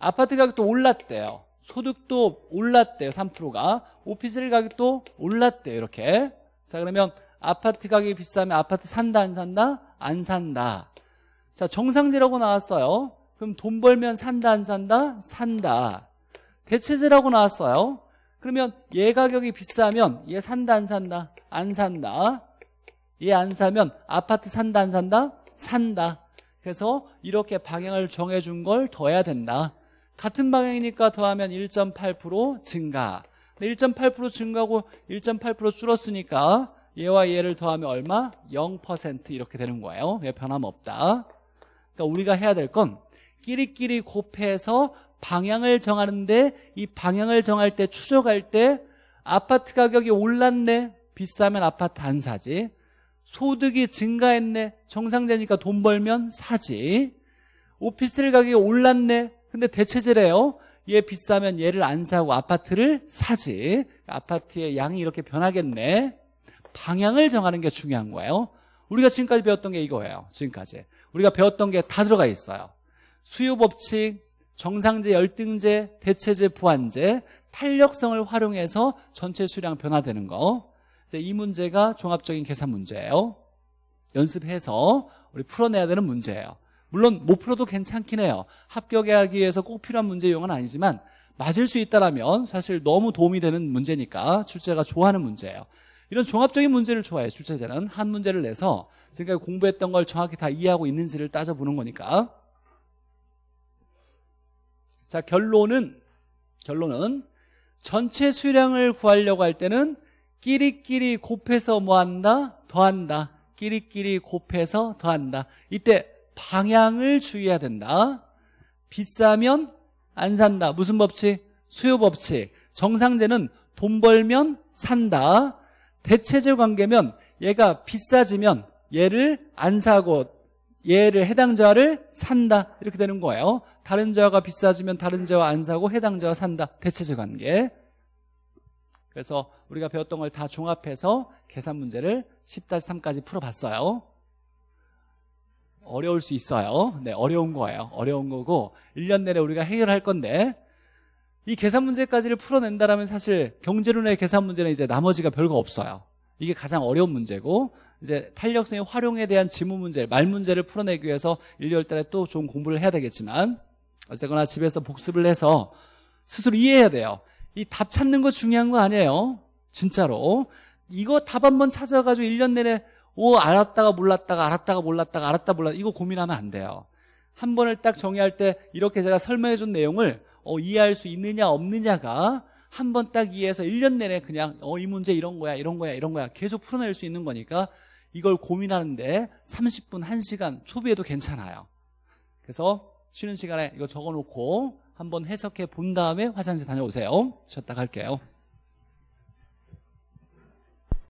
S1: 아파트 가격도 올랐대요. 소득도 올랐대요. 3%가. 오피스텔 가격도 올랐대요. 이렇게. 자, 그러면 아파트 가격이 비싸면 아파트 산다, 안 산다? 안 산다. 자, 정상제라고 나왔어요. 그럼 돈 벌면 산다, 안 산다? 산다. 대체제라고 나왔어요. 그러면 얘 가격이 비싸면 얘 산다, 안 산다? 안 산다. 얘 안 사면 아파트 산다, 안 산다? 산다. 그래서 이렇게 방향을 정해준 걸 더 해야 된다. 같은 방향이니까 더하면 1.8% 증가 1.8% 증가고 1.8% 줄었으니까 얘와 얘를 더하면 얼마? 0% 이렇게 되는 거예요 왜 예, 변함없다 그러니까 우리가 해야 될 건 끼리끼리 곱해서 방향을 정하는데 이 방향을 정할 때 추적할 때 아파트 가격이 올랐네 비싸면 아파트 안 사지 소득이 증가했네 정상되니까돈 벌면 사지 오피스텔 가격이 올랐네 근데 대체재래요얘 비싸면 얘를 안 사고 아파트를 사지. 아파트의 양이 이렇게 변하겠네. 방향을 정하는 게 중요한 거예요. 우리가 지금까지 배웠던 게 이거예요. 지금까지. 우리가 배웠던 게 다 들어가 있어요. 수요 법칙, 정상제, 열등제, 대체제, 보완제, 탄력성을 활용해서 전체 수량 변화되는 거. 이 문제가 종합적인 계산 문제예요. 연습해서 우리 풀어내야 되는 문제예요. 물론 못 풀어도 괜찮긴 해요. 합격하기 위해서 꼭 필요한 문제용은 아니지만 맞을 수 있다라면 사실 너무 도움이 되는 문제니까 출제가 좋아하는 문제예요. 이런 종합적인 문제를 좋아해요. 출제자는 한 문제를 내서 지금까지 공부했던 걸 정확히 다 이해하고 있는지를 따져보는 거니까. 자, 결론은, 결론은 전체 수량을 구하려고 할 때는 끼리끼리 곱해서 뭐 한다? 더한다. 끼리끼리 곱해서 더한다. 이때 방향을 주의해야 된다. 비싸면 안 산다. 무슨 법칙? 수요 법칙. 정상제는 돈 벌면 산다. 대체제 관계면 얘가 비싸지면 얘를 안 사고 얘를 해당 자를 산다. 이렇게 되는 거예요. 다른 자가 비싸지면 다른 자와 안 사고 해당 자와 산다. 대체제 관계. 그래서 우리가 배웠던 걸 다 종합해서 계산 문제를 10-3까지 풀어봤어요. 어려울 수 있어요. 네, 어려운 거예요. 어려운 거고 1년 내내 우리가 해결할 건데 이 계산 문제까지를 풀어낸다라면 사실 경제론의 계산 문제는 이제 나머지가 별거 없어요. 이게 가장 어려운 문제고 이제 탄력성의 활용에 대한 지문 문제, 말 문제를 풀어내기 위해서 1, 2월 달에 또 좋은 공부를 해야 되겠지만 어쨌거나 집에서 복습을 해서 스스로 이해해야 돼요. 이 답 찾는 거 중요한 거 아니에요. 진짜로. 이거 답 한번 찾아가지고 1년 내내 오, 알았다가 몰랐다가 알았다가 몰랐다가 알았다 몰랐다 이거 고민하면 안 돼요. 한 번을 딱 정의할 때 이렇게 제가 설명해 준 내용을 어, 이해할 수 있느냐 없느냐가 한 번 딱 이해해서 1년 내내 그냥 어, 이 문제 이런 거야 이런 거야 이런 거야 계속 풀어낼 수 있는 거니까 이걸 고민하는데 30분 1시간 소비해도 괜찮아요. 그래서 쉬는 시간에 이거 적어놓고 한번 해석해 본 다음에 화장실 다녀오세요. 쉬었다 갈게요.